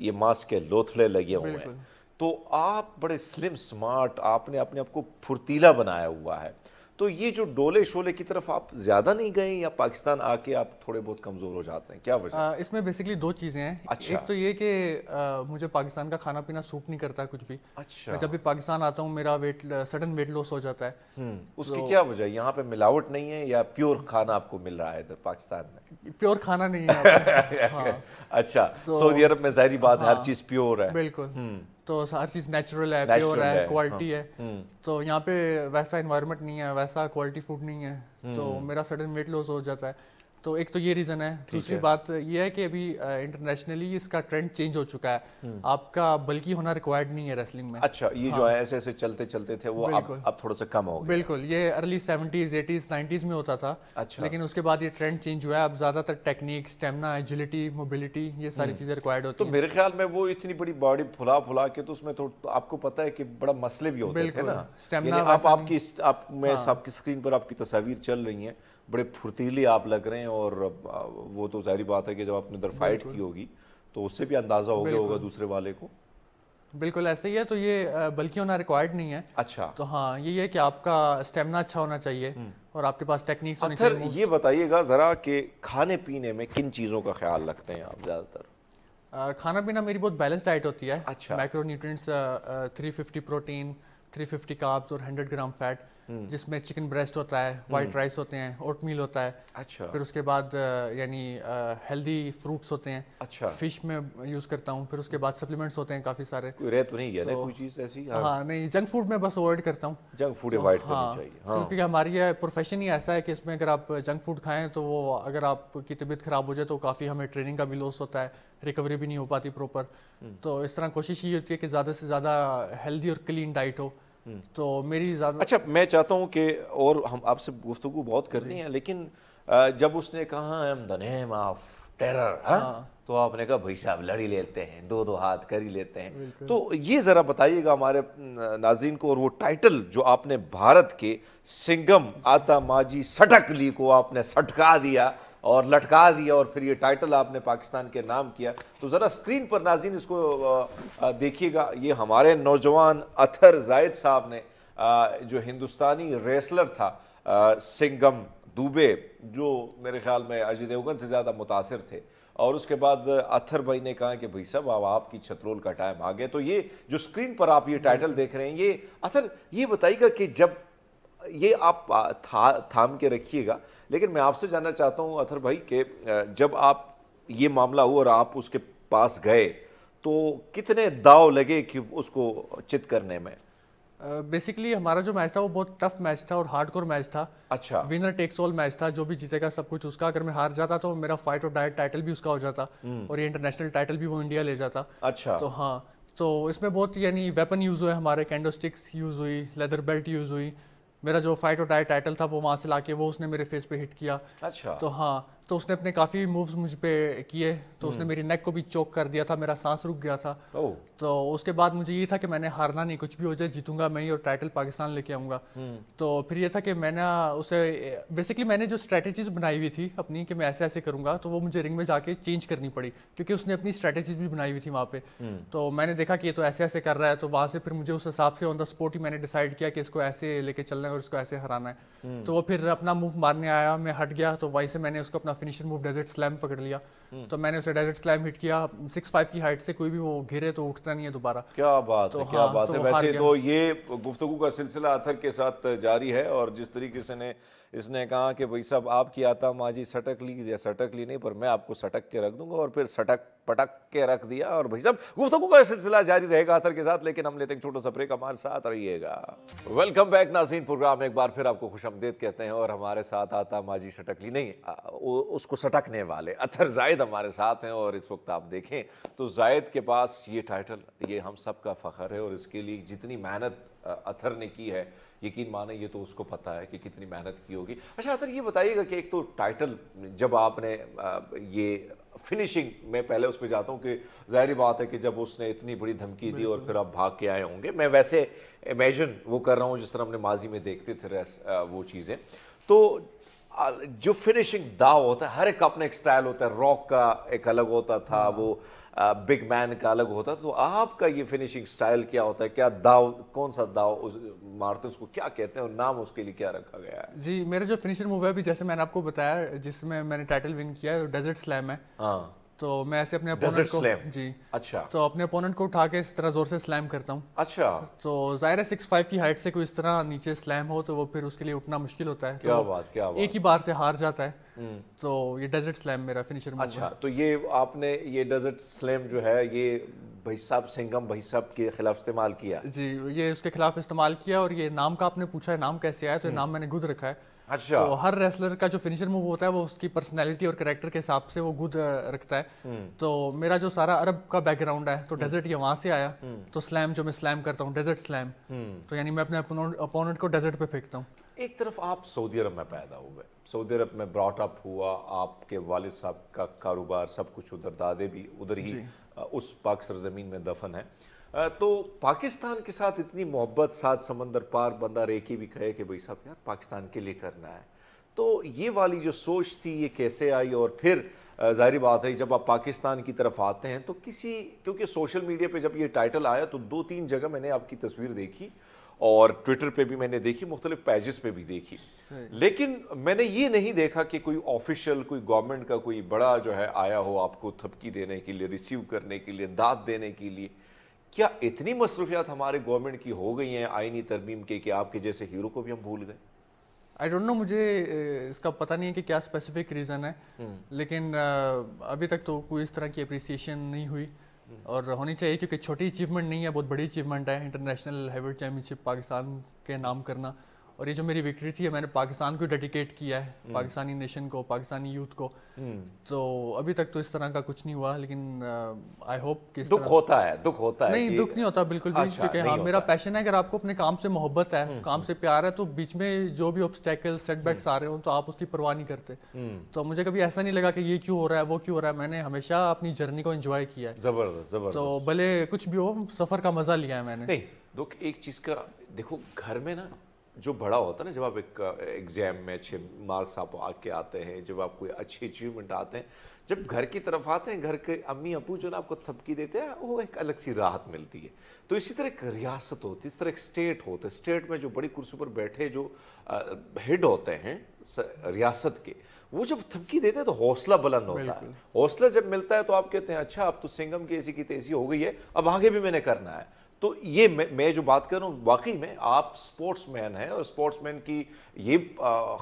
ये मांस के लोथड़े लगे हुए हैं तो आप बड़े स्लिम स्मार्ट आपने अपने आप को फुर्तीला बनाया हुआ है तो ये जो डोले शोले की तरफ आप ज़्यादा नहीं गए या पाकिस्तान आके आप थोड़े बहुत कमज़ोर हो जाते हैं क्या वजह इसमें बेसिकली दो चीज़ें हैं अच्छा। एक तो ये कि मुझे पाकिस्तान का खाना पीना सूट नहीं करता कुछ भी अच्छा मैं जब भी पाकिस्तान आता हूँ मेरा वेट सडन वेट लॉस हो जाता है हम्म, तो उसकी तो, क्या वजह यहाँ पे मिलावट नहीं है या प्योर खाना आपको मिल रहा है इधर पाकिस्तान में प्योर खाना नहीं है हाँ। अच्छा तो सऊदी अरब में जाहरी बात हाँ। हर चीज़ प्योर है बिल्कुल हम्म। तो हर चीज़ नेचुरल है प्योर है क्वालिटी है हाँ। हम्म। तो यहाँ पे वैसा इन्वायरमेंट नहीं है वैसा क्वालिटी फूड नहीं है हम्म, तो हम्म। मेरा सडन वेट लॉस हो जाता है तो एक तो ये रीज़न है दूसरी बात ये है कि अभी इंटरनेशनली इसका ट्रेंड चेंज हो चुका है हम्म। आपका बल्कि होना रिक्वायर्ड नहीं है रेसलिंग में अच्छा ये हाँ। जो है ऐसे ऐसे चलते चलते थे वो अब अब थोड़ा सा कम हो गया बिल्कुल ये अर्ली सेवेंटीज एटीज नाइनटीज में होता था अच्छा लेकिन उसके बाद ये ट्रेंड चेंज हुआ है अब ज़्यादातर टेक्निक स्टेमिना एजिलिटी मोबिलिटी ये सारी हम्म। चीज़ें रिक्वायर्ड होती तो है मेरे ख्याल में वो इतनी बड़ी बॉडी फुला फुला के तो उसमें तो आपको पता है की बड़ा मसले भी होते हैं ना स्टेमिना आपकी हाँ। आपकी स्क्रीन पर आपकी तस्वीर चल रही है बड़े फुर्तीली आप लग रहे हैं और वो तो जाहिर बात है कि जब आपने उधर फाइट की होगी तो उससे भी अंदाज़ा हो गया होगा दूसरे वाले को बिल्कुल ऐसे ही है तो ये बल्कि होना रिक्वायर्ड नहीं है अच्छा तो हाँ ये है कि आपका स्टेमिना अच्छा होना चाहिए हम्म। और आपके पास टेक्निक्स होनी चाहिए ये बताइएगा ज़रा कि खाने पीने में किन चीज़ों का ख्याल रखते हैं आप ज़्यादातर खाना पीना मेरी बहुत बैलेंस डाइट होती है अच्छा micronutrient three fifty protein 350 carbs और 100 ग्राम फैट जिसमें चिकन ब्रेस्ट होता है वाइट hmm. राइस होते हैं ओट मील होता है अच्छा फिर उसके बाद यानी हेल्दी फ्रूट्स होते हैं अच्छा फिश में यूज करता हूँ फिर उसके बाद सप्लीमेंट्स होते हैं काफी सारे रह तो नहीं तो, कोई चीज ऐसी हाँ, हाँ नहीं जंक फूड में बस अवॉइड करता हूँ जंक फूड अवॉइड हाँ क्योंकि हमारी प्रोफेशन ही ऐसा है कि इसमें अगर आप जंक फूड खाएं तो वो अगर आपकी तबीयत खराब हो जाए तो काफी हमें ट्रेनिंग का भी लॉस होता है रिकवरी भी नहीं हो पाती प्रॉपर हम्म. तो इस तरह कोशिश ये होती है कि ज़्यादा से ज़्यादा हेल्दी और क्लीन डाइट हो हम्म. तो मेरी ज़्यादा अच्छा मैं चाहता हूँ कि और हम आपसे गुफ्तु बहुत करनी है लेकिन जब उसने कहा am the name of terror तो आपने कहा भाई साहब लड़ी लेते हैं दो दो हाथ कर ही लेते हैं तो ये ज़रा बताइएगा हमारे नाजरीन को और वो टाइटल जो आपने भारत के सिंगम आता माजी सटक ली को आपने सटका दिया और लटका दिया और फिर ये टाइटल आपने पाकिस्तान के नाम किया तो ज़रा स्क्रीन पर नाजीन इसको देखिएगा ये हमारे नौजवान अथर जायद साहब ने जो हिंदुस्तानी रेसलर था सिंगम दुबे जो मेरे ख्याल में अजय देवगन से ज़्यादा मुतासर थे और उसके बाद अथर भाई ने कहा कि भाई साहब अब आपकी छतरोल का टाइम आ गया तो ये जो स्क्रीन पर आप ये टाइटल देख रहे हैं ये अथर ये बताइएगा कि जब ये आप था थाम के रखिएगा लेकिन मैं आपसे जानना चाहता हूँ अथर भाई के जब आप ये मामला हुआ और आप उसके पास गए तो कितने दाव लगे कि उसको चित करने में बेसिकली uh, हमारा जो मैच था वो बहुत टफ मैच था और हार्ड कोर मैच था अच्छा विनर टेक्स ऑल मैच था जो भी जीतेगा सब कुछ उसका अगर मैं हार जाता तो मेरा फाइट और डायट टाइटल भी उसका हो जाता हम्म। और ये इंटरनेशनल टाइटल भी वो इंडिया ले जाता अच्छा तो हाँ तो इसमें बहुत यानी वेपन यूज़ हुए हमारे कैंडो स्टिक्स यूज़ हुई लेदर बेल्ट यूज़ हुई मेरा जो फाइट और डाइट टाइटल था वो वहाँ से लाके वो उसने मेरे फेस पे हिट किया अच्छा तो हाँ तो उसने अपने काफ़ी मूव्स मुझ पर किए तो उसने हम्म। मेरी नेक को भी चोक कर दिया था मेरा सांस रुक गया था तो उसके बाद मुझे ये था कि मैंने हारना नहीं कुछ भी हो जाए जीतूंगा मैं ही और टाइटल पाकिस्तान लेके आऊँगा हम्म। तो फिर ये था कि मैंने उसे बेसिकली मैंने जो स्ट्रैटेजीज बनाई हुई थी अपनी कि मैं ऐसे ऐसे करूँगा तो वो मुझे रिंग में जाके चेंज करनी पड़ी क्योंकि उसने अपनी स्ट्रैटेजीज भी बनाई हुई थी वहाँ पे हम्म। तो मैंने देखा कि ये तो ऐसे ऐसे कर रहा है तो वहाँ से फिर मुझे उस हिसाब से ऑन द स्पॉट ही मैंने डिसाइड किया कि इसको ऐसे लेके चलना है और इसको ऐसे हराना है तो वो फिर अपना मूव मारने आया मैं हट गया तो वहीं से मैंने उसको अपना फिनिशर मूव डेजर्ट स्लैम पकड़ लिया हम्म। तो मैंने उसे डायरेक्ट स्लैम हिट किया सिक्स फाइव की हाइट से कोई भी वो घिरे तो उठता नहीं है दोबारा क्या बात तो है क्या हाँ, बात तो है वैसे तो ये गुफ्तु का सिलसिला अथर के साथ जारी है और जिस तरीके से ने इसने कहा कि भाई साहब आपकी आता माजी सटक ली या सटक ली नहीं पर मैं आपको सटक के रख दूंगा और फिर सटक पटक के रख दिया और भाई साहब गुफ्तु का सिलसिला जारी रहेगा अथर के साथ लेकिन हम लेते हैं छोटा सा का हमारे साथ रहिएगा वेलकम बैक नाजीन प्रोग्राम एक बार फिर आपको खुश कहते हैं और हमारे साथ आता माजी सटक ली नहीं उसको सटकने वाले अथर जायद जायद हमारे साथ हैं और इस वक्त आप देखें तो जायद के पास ये टाइटल ये हम सब का फ़ख्र है और इसके लिए जितनी मेहनत अथर ने की है यकीन माने ये तो उसको पता है कि कितनी मेहनत की होगी अच्छा अतर ये बताइएगा कि एक तो टाइटल जब आपने ये फिनिशिंग मैं पहले उस पर जाता हूँ कि जाहिर बात है कि जब उसने इतनी बड़ी धमकी दी और फिर आप भाग के आए होंगे मैं वैसे इमेजिन वो कर रहा हूँ जिस तरह हमने माजी में देखते थे वो चीज़ें तो जो फिनिशिंग दाव होता है हर एक अपने एक स्टाइल होता है रॉक का एक अलग होता था हाँ। वो बिग मैन का अलग होता तो आपका ये फिनिशिंग स्टाइल क्या होता है क्या दाव कौन सा दाव उस मारते उसको क्या कहते हैं और नाम उसके लिए क्या रखा गया है जी मेरा जो फिनिशर मूव है अभी जैसे मैंने आपको बताया जिसमें मैंने टाइटल विन किया है डेजर्ट स्लैम है हाँ तो मैं ऐसे अपने अपोनेंट को जी अच्छा तो अपने अपोनेंट को उठा के इस तरह जोर से स्लैम करता हूँ अच्छा तो जाहिर है सिक्स फाइव की हाइट से कोई इस तरह नीचे स्लैम हो तो वो फिर उसके लिए उठना मुश्किल होता है क्या तो बात क्या बात एक ही बार से हार जाता है हम्म। तो ये डेजर्ट स्लैम मेरा फिनिशर अच्छा तो ये आपने ये डेजर्ट स्लैम जो है ये भाई साहब सिंगम भाई साहब के खिलाफ इस्तेमाल किया जी ये उसके खिलाफ इस्तेमाल किया और ये नाम का आपने पूछा है नाम कैसे आया तो ये हम्म। नाम मैंने खुद रखा है अच्छा तो हर रेसलर का जो फिनिशर मूव होता है वो उसकी पर्सनैलिटी और करेक्टर के हिसाब से वो गुद रखता है हम्म। तो मेरा जो सारा अरब का बैकग्राउंड है तो डेजर्ट ये वहां से आया हम्म। तो स्लैम जो मैं स्लैम करता हूँ डेजर्ट स्लैम हम्म। तो यानी मैं अपने अपोनेंट को डेजर्ट पे फेंकता हूँ एक तरफ आप सऊदी अरब में पैदा हुए सऊदी अरब में ब्रॉट अप हुआ आपके वालिद साहब का कारोबार सब कुछ उधर दादे भी उधर ही उस पाक सरजमीन में दफन है तो पाकिस्तान के साथ इतनी मोहब्बत साथ समंदर पार बंदा रेखी भी कहे कि भाई साहब यार पाकिस्तान के लिए करना है तो ये वाली जो सोच थी ये कैसे आई और फिर जाहिर बात है जब आप पाकिस्तान की तरफ आते हैं तो किसी क्योंकि सोशल मीडिया पे जब ये टाइटल आया तो दो तीन जगह मैंने आपकी तस्वीर देखी और ट्विटर पे भी मैंने देखी मुख्तलिफ पेजेस पे भी देखी लेकिन मैंने ये नहीं देखा कि कोई ऑफिशियल कोई गवर्नमेंट का कोई बड़ा जो है आया हो आपको थपकी देने के लिए रिसीव करने के लिए दाद देने के लिए क्या इतनी मसरूफियात हमारे गवर्नमेंट की हो गई हैं आईनी तरमीम के कि आपके जैसे हीरो को भी हम भूल गए आई डोंट नो मुझे इसका पता नहीं है कि क्या स्पेसिफिक रीज़न है हम्म। लेकिन अभी तक तो कोई इस तरह की अप्रिसिएशन नहीं हुई हम्म। और होनी चाहिए क्योंकि छोटी अचीवमेंट नहीं है बहुत बड़ी अचीवमेंट है इंटरनेशनल हेविट चैम्पियनशिप पाकिस्तान के नाम करना और ये जो मेरी विक्ट्री थी मैंने पाकिस्तान को डेडिकेट किया है हम्म। पाकिस्तानी नेशन को पाकिस्तानी यूथ को हम्म। तो अभी तक तो इस तरह का कुछ नहीं हुआ लेकिन आई uh, होप कि दुख होता है दुख होता है नहीं दुख नहीं होता बिल्कुल भी अच्छा, क्योंकि हाँ मेरा पैशन है अगर आपको अपने काम से मोहब्बत है हम्म, काम से प्यार है तो बीच में जो भी ऑब्स्टेकल सेटबैक्स आ रहे हो तो आप उसकी परवाह नहीं करते तो मुझे कभी ऐसा नहीं लगा कि ये क्यों हो रहा है वो क्यों हो रहा है मैंने हमेशा अपनी जर्नी को एंजॉय किया है जबरदस्त जबरदस्त तो भले कुछ भी हो सफर का मजा लिया है मैंने दुख एक चीज का देखो घर में ना जो बड़ा होता है ना जब आप एक एग्ज़ाम में अच्छे मार्क्स आप आके आते हैं जब आप कोई अच्छी अचीवमेंट आते हैं जब घर की तरफ आते हैं घर के अम्मी अबू जो ना आपको थपकी देते हैं वो एक अलग सी राहत मिलती है तो इसी तरह एक रियासत होती है इस तरह एक स्टेट होते है स्टेट में जो बड़ी कुर्सी पर बैठे जो हेड होते हैं रियासत के वो जब थपकी देते हैं तो हौसला बुलंद होता है हौसला जब मिलता है तो आप कहते हैं अच्छा अब तो सिंगम की ऐसी की तेजी हो गई है अब आगे भी मैंने करना है तो ये मैं जो बात कर रहा हूँ वाकई में आप स्पोर्ट्स मैन हैं और स्पोर्ट्स मैन की ये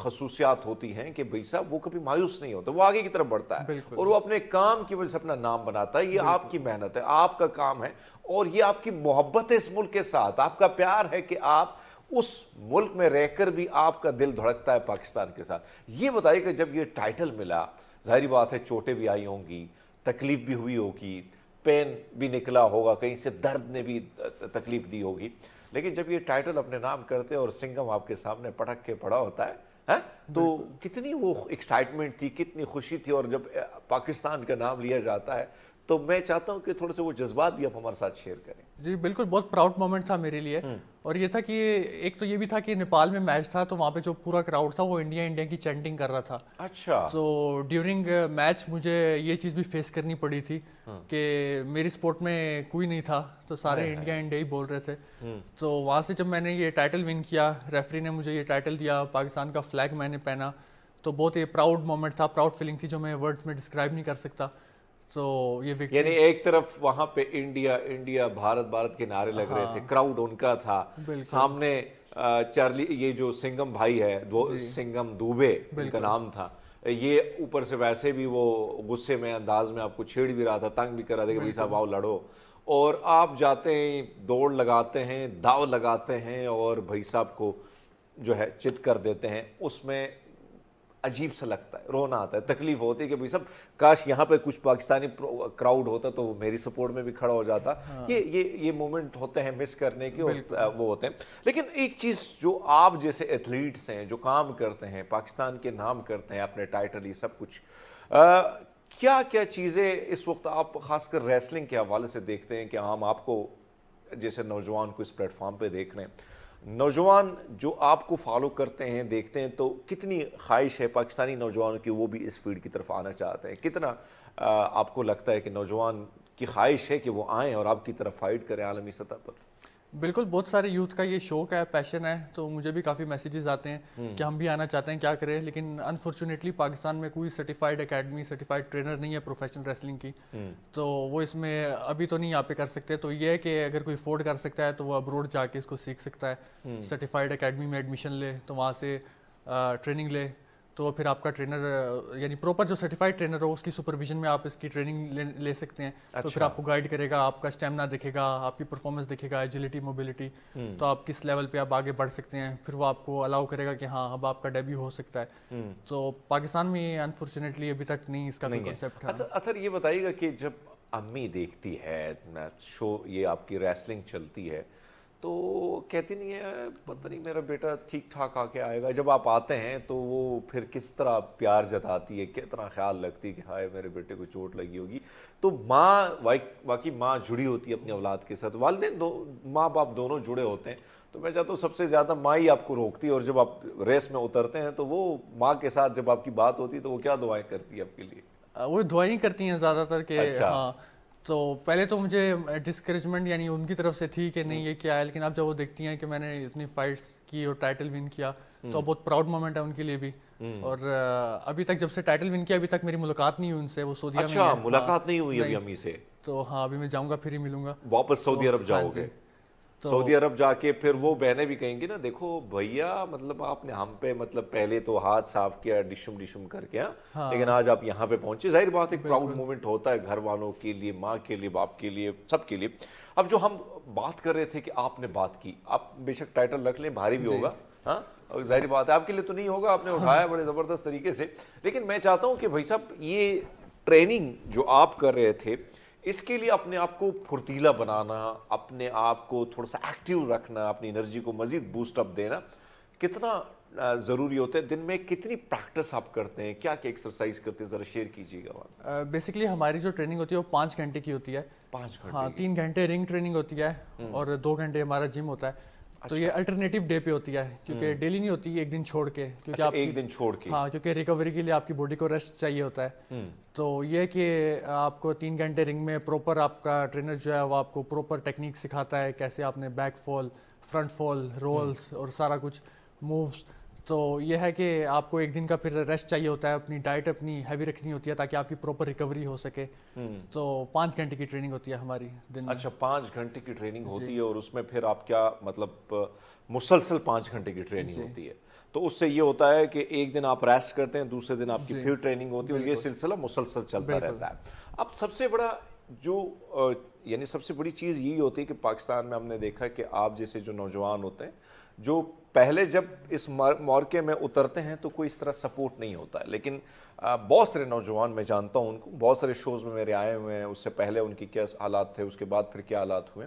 खसूसियात होती हैं कि भाई साहब वो कभी मायूस नहीं होता वो आगे की तरफ बढ़ता है और वो अपने काम की वजह से अपना नाम बनाता है ये आपकी मेहनत है आपका काम है और ये आपकी मोहब्बत है इस मुल्क के साथ आपका प्यार है कि आप उस मुल्क में रहकर भी आपका दिल धड़कता है पाकिस्तान के साथ ये बताइए कि जब ये टाइटल मिला जाहिर बात है चोटें भी आई होंगी तकलीफ भी हुई होगी पेन भी निकला होगा कहीं से दर्द ने भी तकलीफ दी होगी लेकिन जब ये टाइटल अपने नाम करते और सिंगम आपके सामने पटक के पड़ा होता है है तो कितनी वो एक्साइटमेंट थी कितनी खुशी थी और जब पाकिस्तान का नाम लिया जाता है तो मैं चाहता हूँ कि थोड़े से वो जज्बात भी आप हमारे साथ शेयर करें जी बिल्कुल बहुत प्राउड मोमेंट था मेरे लिए हम्म। और ये था कि एक तो ये भी था कि नेपाल में मैच था तो वहाँ पे जो पूरा क्राउड था वो इंडिया इंडिया की चैंटिंग कर रहा था अच्छा तो ड्यूरिंग मैच मुझे ये चीज़ भी फेस करनी पड़ी थी हम्म। कि मेरी स्पोर्ट में कोई नहीं था तो सारे इंडिया इंडिया ही बोल रहे थे हम्म। तो वहां से जब मैंने ये टाइटल विन किया रेफरी ने मुझे ये टाइटल दिया पाकिस्तान का फ्लैग मैंने पहना तो बहुत ये प्राउड मोमेंट था प्राउड फीलिंग थी जो मैं वर्ड्स में डिस्क्राइब नहीं कर सकता तो ये यानी एक तरफ वहां पे इंडिया इंडिया भारत भारत के नारे लग रहे हाँ। थे क्राउड उनका था सामने चार्ली ये जो सिंगम भाई है सिंगम दुबे उनका नाम था ये ऊपर से वैसे भी वो गुस्से में अंदाज में आपको छेड़ भी रहा था तंग भी कर रहा था कि भाई साहब आओ लड़ो और आप जाते हैं दौड़ लगाते हैं दाव लगाते हैं और भाई साहब को जो है चित कर देते हैं उसमें अजीब सा लगता है रोना आता है तकलीफ होती है कि भाई सब काश यहाँ पे कुछ पाकिस्तानी क्राउड होता तो मेरी सपोर्ट में भी खड़ा हो जाता हाँ। ये ये ये मोमेंट होते हैं मिस करने के और वो होते हैं लेकिन एक चीज़ जो आप जैसे एथलीट्स हैं जो काम करते हैं पाकिस्तान के नाम करते हैं अपने टाइटल ये सब कुछ आ, क्या क्या चीज़ें इस वक्त आप खासकर रेसलिंग के हवाले से देखते हैं कि हाँ, हम आपको जैसे नौजवान को इस प्लेटफॉर्म पर देख रहे हैं नौजवान जो आपको फॉलो करते हैं देखते हैं तो कितनी ख्वाहिश है पाकिस्तानी नौजवानों की वो भी इस फील्ड की तरफ आना चाहते हैं कितना आपको लगता है कि नौजवान की ख्वाहिश है कि वो आएँ और आपकी तरफ फाइट करें आलमी सतह पर बिल्कुल बहुत सारे यूथ का ये शौक है पैशन है तो मुझे भी काफ़ी मैसेजेस आते हैं हम्म। कि हम भी आना चाहते हैं क्या करें लेकिन अनफॉर्चुनेटली पाकिस्तान में कोई सर्टिफाइड एकेडमी सर्टिफाइड ट्रेनर नहीं है प्रोफेशनल रेसलिंग की हम्म। तो वो इसमें अभी तो नहीं यहाँ पे कर सकते तो ये है कि अगर कोई अफोर्ड कर सकता है तो वो अब्रोड जाके इसको सीख सकता है सर्टिफाइड हम्म। अकेडमी में एडमिशन ले तो वहाँ से ट्रेनिंग ले तो फिर आपका ट्रेनर यानी प्रॉपर जो सर्टिफाइड ट्रेनर हो उसकी सुपरविजन में आप इसकी ट्रेनिंग ले, ले सकते हैं अच्छा। तो फिर अच्छा। आपको गाइड करेगा आपका स्टेमिना देखेगा आपकी परफॉर्मेंस देखेगा एजिलिटी मोबिलिटी तो आप किस लेवल पे आप आगे बढ़ सकते हैं फिर वो आपको अलाउ करेगा कि हाँ अब आपका डेब्यू हो सकता है हम्म। तो पाकिस्तान में अनफॉर्चुनेटली अभी तक नहीं इसका कोई कॉन्सेप्ट है अच्छा, अच्छा ये बताइएगा कि जब अम्मी देखती है शो ये आपकी रेसलिंग चलती है तो कहती नहीं है पता नहीं मेरा बेटा ठीक ठाक आके आएगा जब आप आते हैं तो वो फिर किस तरह प्यार जताती है कितना ख्याल लगती है कि हाय मेरे बेटे को चोट लगी होगी तो माँ बाकी माँ जुड़ी होती है अपनी औलाद के साथ वालदे दो माँ बाप दोनों जुड़े होते हैं तो मैं चाहता हूँ सबसे ज़्यादा माँ ही आपको रोकती है और जब आप रेस में उतरते हैं तो वो माँ के साथ जब आपकी बात होती है तो वो क्या दुआएँ करती है आपके लिए वो दुआई करती हैं ज़्यादातर के अच्छा। हाँ तो पहले तो मुझे डिस्करेजमेंट यानी उनकी तरफ से थी कि नहीं ये क्या है लेकिन अब जब वो देखती हैं कि मैंने इतनी फाइट्स की और टाइटल विन किया तो हम्म। बहुत प्राउड मोमेंट है उनके लिए भी हम्म। और अभी तक जब से टाइटल विन किया अभी तक मेरी मुलाकात नहीं हुई उनसे वो सऊदी अच्छा, में मुलाकात हाँ। नहीं हुई अभी अम्मी से तो हाँ अभी मैं जाऊँगा फिर ही मिलूंगा वापस सऊदी तो अरब हाँ जाओगे तो सऊदी अरब जाके फिर वो बहने भी कहेंगी ना देखो भैया मतलब आपने हम पे मतलब पहले तो हाथ साफ किया डिशुम डिशुम करके हाँ।, हाँ। लेकिन आज आप यहाँ पे पहुंचे जाहिर बात एक प्राउड मोमेंट होता है घर वालों के लिए माँ के लिए बाप के लिए सबके लिए अब जो हम बात कर रहे थे कि आपने बात की आप बेशक टाइटल रख लें भारी भी होगा हाँ जाहिर बात है आपके लिए तो नहीं होगा आपने हाँ। उठाया बड़े ज़बरदस्त तरीके से लेकिन मैं चाहता हूँ कि भाई साहब ये ट्रेनिंग जो आप कर रहे थे इसके लिए अपने आप को फुर्तीला बनाना अपने आप को थोड़ा सा एक्टिव रखना अपनी एनर्जी को मज़ीद बूस्टअप देना कितना ज़रूरी होता है दिन में कितनी प्रैक्टिस आप करते हैं क्या क्या एक्सरसाइज करते हैं ज़रा शेयर कीजिएगा बेसिकली हमारी जो ट्रेनिंग होती है वो पाँच घंटे की होती है पाँच घंटे हाँ तीन घंटे रिंग ट्रेनिंग होती है हम्म। और दो घंटे हमारा जिम होता है अच्छा। तो ये अल्टरनेटिव अच्छा। डे पे होती है क्योंकि डेली हम्म। नहीं होती एक दिन छोड़ के क्योंकि अच्छा, आप एक दिन छोड़ के हाँ क्योंकि रिकवरी के लिए आपकी बॉडी को रेस्ट चाहिए होता है हम्म। तो ये कि आपको तीन घंटे रिंग में प्रॉपर आपका ट्रेनर जो है वो आपको प्रॉपर टेक्निक सिखाता है कैसे आपने back fall front fall rolls और सारा कुछ मूव्स तो ये है कि आपको एक दिन का फिर रेस्ट चाहिए होता है अपनी डाइट अपनी हैवी रखनी होती है ताकि आपकी प्रॉपर रिकवरी हो सके हम्म। तो पाँच घंटे की ट्रेनिंग होती है हमारी दिन अच्छा पाँच घंटे की ट्रेनिंग होती है और उसमें फिर आप क्या मतलब मुसलसल पाँच घंटे की ट्रेनिंग होती है तो उससे ये होता है कि एक दिन आप रेस्ट करते हैं दूसरे दिन आपकी फिर ट्रेनिंग होती है और ये सिलसिला मुसलसल चलता रहता है अब सबसे बड़ा जो यानी सबसे बड़ी चीज़ यही होती है कि पाकिस्तान में हमने देखा कि आप जैसे जो नौजवान होते हैं जो पहले जब इस मौके में उतरते हैं तो कोई इस तरह सपोर्ट नहीं होता है लेकिन बहुत सारे नौजवान मैं जानता हूँ उनको बहुत सारे शोज़ में मेरे आए हुए हैं उससे पहले उनके क्या हालात थे उसके बाद फिर क्या हालात हुए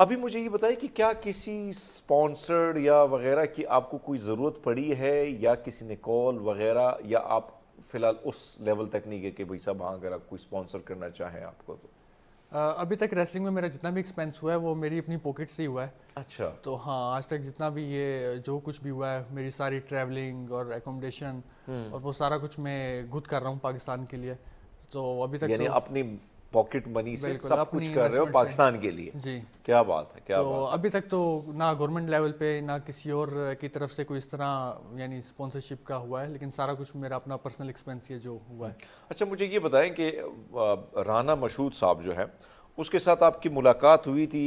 अभी मुझे ये बताइए कि क्या किसी स्पॉन्सर्ड या वगैरह की आपको कोई ज़रूरत पड़ी है या किसी ने कॉल वगैरह या आप फिलहाल उस लेवल तक नहीं गए कि भाई साहब हाँ अगर आप कोई स्पॉन्सर करना चाहें आपको तो अभी तक रेसलिंग में मेरा जितना भी एक्सपेंस हुआ है वो मेरी अपनी पॉकेट से ही हुआ है अच्छा तो हाँ आज तक जितना भी ये जो कुछ भी हुआ है मेरी सारी ट्रैवलिंग और एकोमोडेशन हम्म। और वो सारा कुछ मैं खुद कर रहा हूँ पाकिस्तान के लिए तो अभी तक यानी तो, अपनी पॉकेट मनी से सब कुछ कर रहे हो पाकिस्तान के लिए जी क्या बात है क्या तो बात है? अभी तक तो ना गवर्नमेंट लेवल पे ना किसी और की तरफ से कोई इस तरह यानी स्पॉन्सरशिप का हुआ है लेकिन सारा कुछ मेरा अपना पर्सनल एक्सपेंस ये जो हुआ है अच्छा मुझे ये बताएं कि राना मशहूद साहब जो है उसके साथ आपकी मुलाकात हुई थी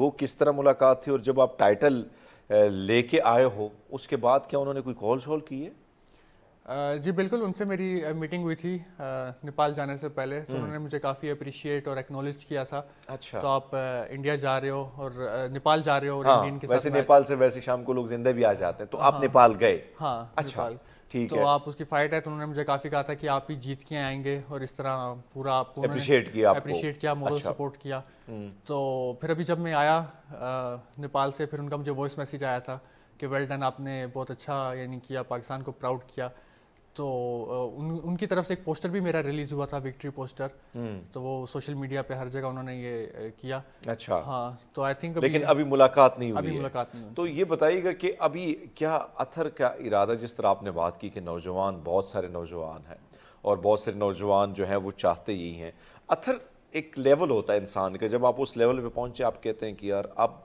वो किस तरह मुलाकात थी और जब आप टाइटल लेके आए हो उसके बाद क्या उन्होंने कोई कॉल शॉल की है जी बिल्कुल उनसे मेरी मीटिंग हुई थी नेपाल जाने से पहले तो हम्म। उन्होंने मुझे काफ़ी अप्रिशिएट और एक्नोलेज किया था अच्छा तो आप इंडिया जा रहे हो और नेपाल जा रहे हो और हाँ, इंडियन के वैसे नेपाल से वैसे शाम को लोग जिंदा भी आ जाते हैं तो हाँ, आप नेपाल गए हाँ अच्छा ठीक तो है। आप उसकी फाइट है तो उन्होंने मुझे काफ़ी कहा था कि आप ही जीत के आएंगे और इस तरह पूरा आपको अप्रिशिएट किया अप्रिशिएट किया मोरल अच्छा। सपोर्ट किया हम्म। तो फिर अभी जब मैं आया नेपाल से फिर उनका मुझे वॉइस मैसेज आया था कि वेल डन आपने बहुत अच्छा यानी किया पाकिस्तान को प्राउड किया तो उन, उनकी तरफ से एक पोस्टर भी मेरा रिलीज हुआ था विक्ट्री हम्म। पोस्टर तो वो सोशल मीडिया पे हर जगह उन्होंने ये किया अच्छा हाँ तो आई थिंक लेकिन अभी मुलाकात नहीं हुई अभी मुलाकात नहीं हुई तो ये बताइएगा कि अभी क्या अथर का इरादा जिस तरह आपने बात की कि नौजवान बहुत सारे नौजवान हैं और बहुत सारे नौजवान जो हैं वो चाहते यही हैं अथर एक लेवल होता है इंसान का जब आप उस लेवल पे पहुंचे आप कहते हैं कि यार अब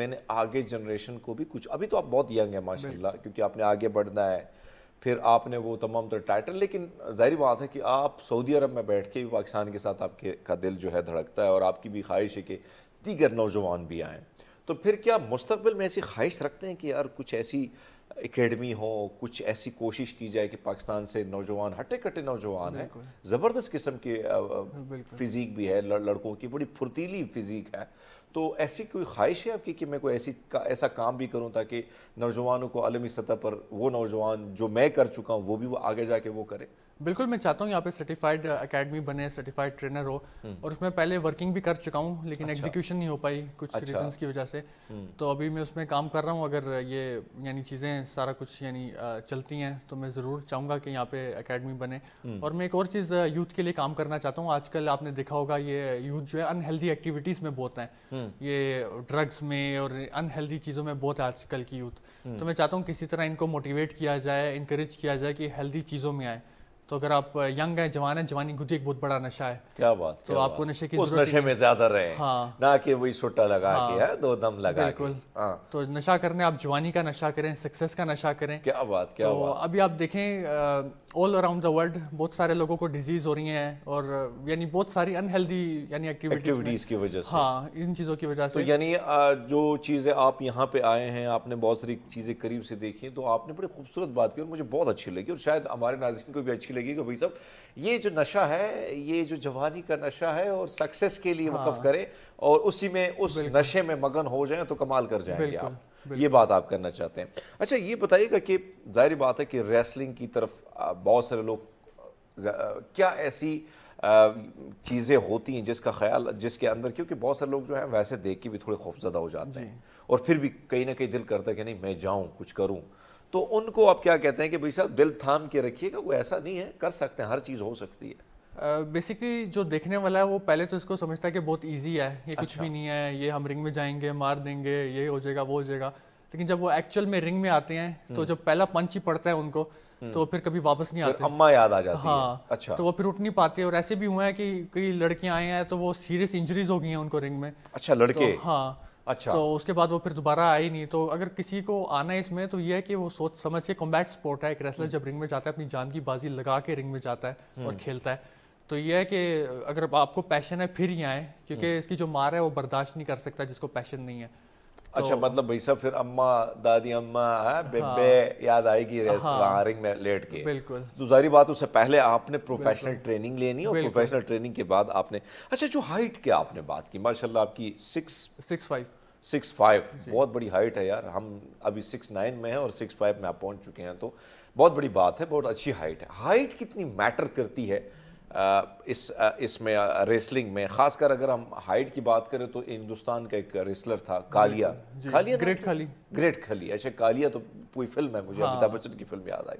मैंने आगे जनरेशन को भी कुछ अभी तो आप बहुत यंग हैं माशाल्लाह क्योंकि आपने आगे बढ़ना है फिर आपने वो तमाम तर टाइटल लेकिन जाहिर बात है कि आप सऊदी अरब में बैठ के भी पाकिस्तान के साथ आपके का दिल जो है धड़कता है और आपकी भी ख्वाहिश है कि दीगर नौजवान भी आएँ तो फिर क्या मुस्तबिल में ऐसी ख्वाहिश रखते हैं कि यार कुछ ऐसी एकेडमी हो कुछ ऐसी कोशिश की जाए कि पाकिस्तान से नौजवान हटे कटे नौजवान हैं ज़बरदस्त किस्म के फिज़ीक भी है लड़कों की बड़ी फुर्तीली फिज़ीक है तो ऐसी कोई ख्वाहिश है आपकी कि मैं कोई ऐसी का, ऐसा काम भी करूं ताकि नौजवानों को आलमी सतह पर वो नौजवान जो मैं कर चुका हूं वो भी वो आगे जाके वो करें बिल्कुल मैं चाहता हूँ यहाँ पे सर्टिफाइड अकेडमी uh, बने सर्टिफाइड ट्रेनर हो हम्म। और उसमें पहले वर्किंग भी कर चुका हूँ लेकिन एग्जीक्यूशन अच्छा। नहीं हो पाई कुछ अच्छा। रीजंस की वजह से हम्म। तो अभी मैं उसमें काम कर रहा हूँ अगर ये यानी चीज़ें सारा कुछ यानी uh, चलती हैं तो मैं ज़रूर चाहूँगा कि यहाँ पे अकेडमी बने हम्म। और मैं एक और चीज़ यूथ uh, के लिए काम करना चाहता हूँ आजकल आपने देखा होगा ये यूथ जो है अनहेल्दी एक्टिविटीज़ में बहुत हैं ये ड्रग्स में और अनहेल्दी चीज़ों में बहुत है आजकल की यूथ तो मैं चाहता हूँ किसी तरह इनको मोटिवेट किया जाए इंकरेज किया जाए कि हेल्दी चीज़ों में आए तो अगर आप यंग हैं जवान हैं जवानी गुदी एक बहुत बड़ा नशा है क्या बात तो क्या आपको नशे की उस नशे में ज्यादा रहे हाँ ना कि वही सुट्टा लगा हाँ, के है दो दम लगा बिल्कुल हाँ। तो नशा करने आप जवानी का नशा करें सक्सेस का नशा करें क्या बात क्या तो बात? अभी आप देखें ऑल अराउंड द वर्ल्ड बहुत सारे लोगों को डिजीज हो रही है और यानी बहुत सारी अनहेल्दी यानी एक्टिविटीज की वजह से हाँ इन चीज़ों की वजह तो से तो यानी जो चीज़ें आप यहाँ पे आए हैं आपने बहुत सारी चीज़ें करीब से देखी तो आपने बड़ी खूबसूरत बात की और मुझे बहुत अच्छी लगी और शायद हमारे नाजरन को भी अच्छी लगी कि भाई साहब ये जो नशा है ये जो जवानी का नशा है और सक्सेस के लिए हाँ। वक़ करें और उसी में उस नशे में मगन हो जाए तो कमाल कर जाएंगे आप ये बात आप करना चाहते हैं अच्छा ये बताइएगा कि जाहिर बात है कि रेसलिंग की तरफ बहुत सारे लोग क्या ऐसी चीज़ें होती हैं जिसका ख्याल जिसके अंदर क्योंकि बहुत सारे लोग जो हैं वैसे देख के भी थोड़े खौफजदा हो जाते हैं और फिर भी कहीं ना कहीं दिल करता है कि नहीं मैं जाऊं कुछ करूं तो उनको आप क्या कहते हैं कि भाई साहब दिल थाम के रखिएगा वो ऐसा नहीं है कर सकते हैं हर चीज़ हो सकती है बेसिकली uh, जो देखने वाला है वो पहले तो इसको समझता है कि बहुत ईजी है ये अच्छा। कुछ भी नहीं है ये हम रिंग में जाएंगे मार देंगे ये हो जाएगा वो हो जाएगा लेकिन जब वो एक्चुअल में रिंग में आते हैं तो हम्म। जब पहला पंच ही पड़ता है उनको हम्म। तो फिर कभी वापस नहीं आते अम्मा याद आ जाती हाँ है। अच्छा तो वो फिर उठ नहीं पाते और ऐसे भी हुए हैं कि कई लड़कियां आई हैं तो वो सीरियस इंजरीज हो गई हैं उनको रिंग में अच्छा लड़के तो, हाँ अच्छा तो उसके बाद वो फिर दोबारा आई नहीं तो अगर किसी को आना है इसमें तो ये है कि वो सोच समझ के कॉम्बैक्ट स्पोर्ट है एक रेसलर हम्म। जब रिंग में जाता है अपनी जान की बाजी लगा के रिंग में जाता है और खेलता है तो ये है कि अगर आपको पैशन है फिर ही आए क्योंकि हम्म। इसकी जो मार है वो बर्दाश्त नहीं कर सकता जिसको पैशन नहीं है अच्छा, तो अच्छा मतलब भाई साहब फिर अम्मा दादी अम्मा है हाँ, हाँ। बेबे हाँ, याद आएगी हाँ, में लेट के बिल्कुल तो जारी बात उससे पहले आपने प्रोफेशनल ट्रेनिंग लेनी और प्रोफेशनल ट्रेनिंग के बाद आपने अच्छा जो हाइट की आपने बात की माशाल्लाह आपकी six six five six five बहुत बड़ी हाइट है यार हम अभी सिक्स नाइन में हैं और सिक्स फाइव में आप पहुंच चुके हैं तो बहुत बड़ी बात है बहुत अच्छी हाइट है हाइट कितनी मैटर करती है इस इसमें रेसलिंग में खासकर अगर हम हाइट की बात करें तो हिंदुस्तान का एक रेसलर था कालिया कालिया ग्रेट खाली ग्रेट खाली अच्छा कालिया तो पूरी फिल्म है मुझे हाँ। अमिताभ बच्चन की फिल्म याद आई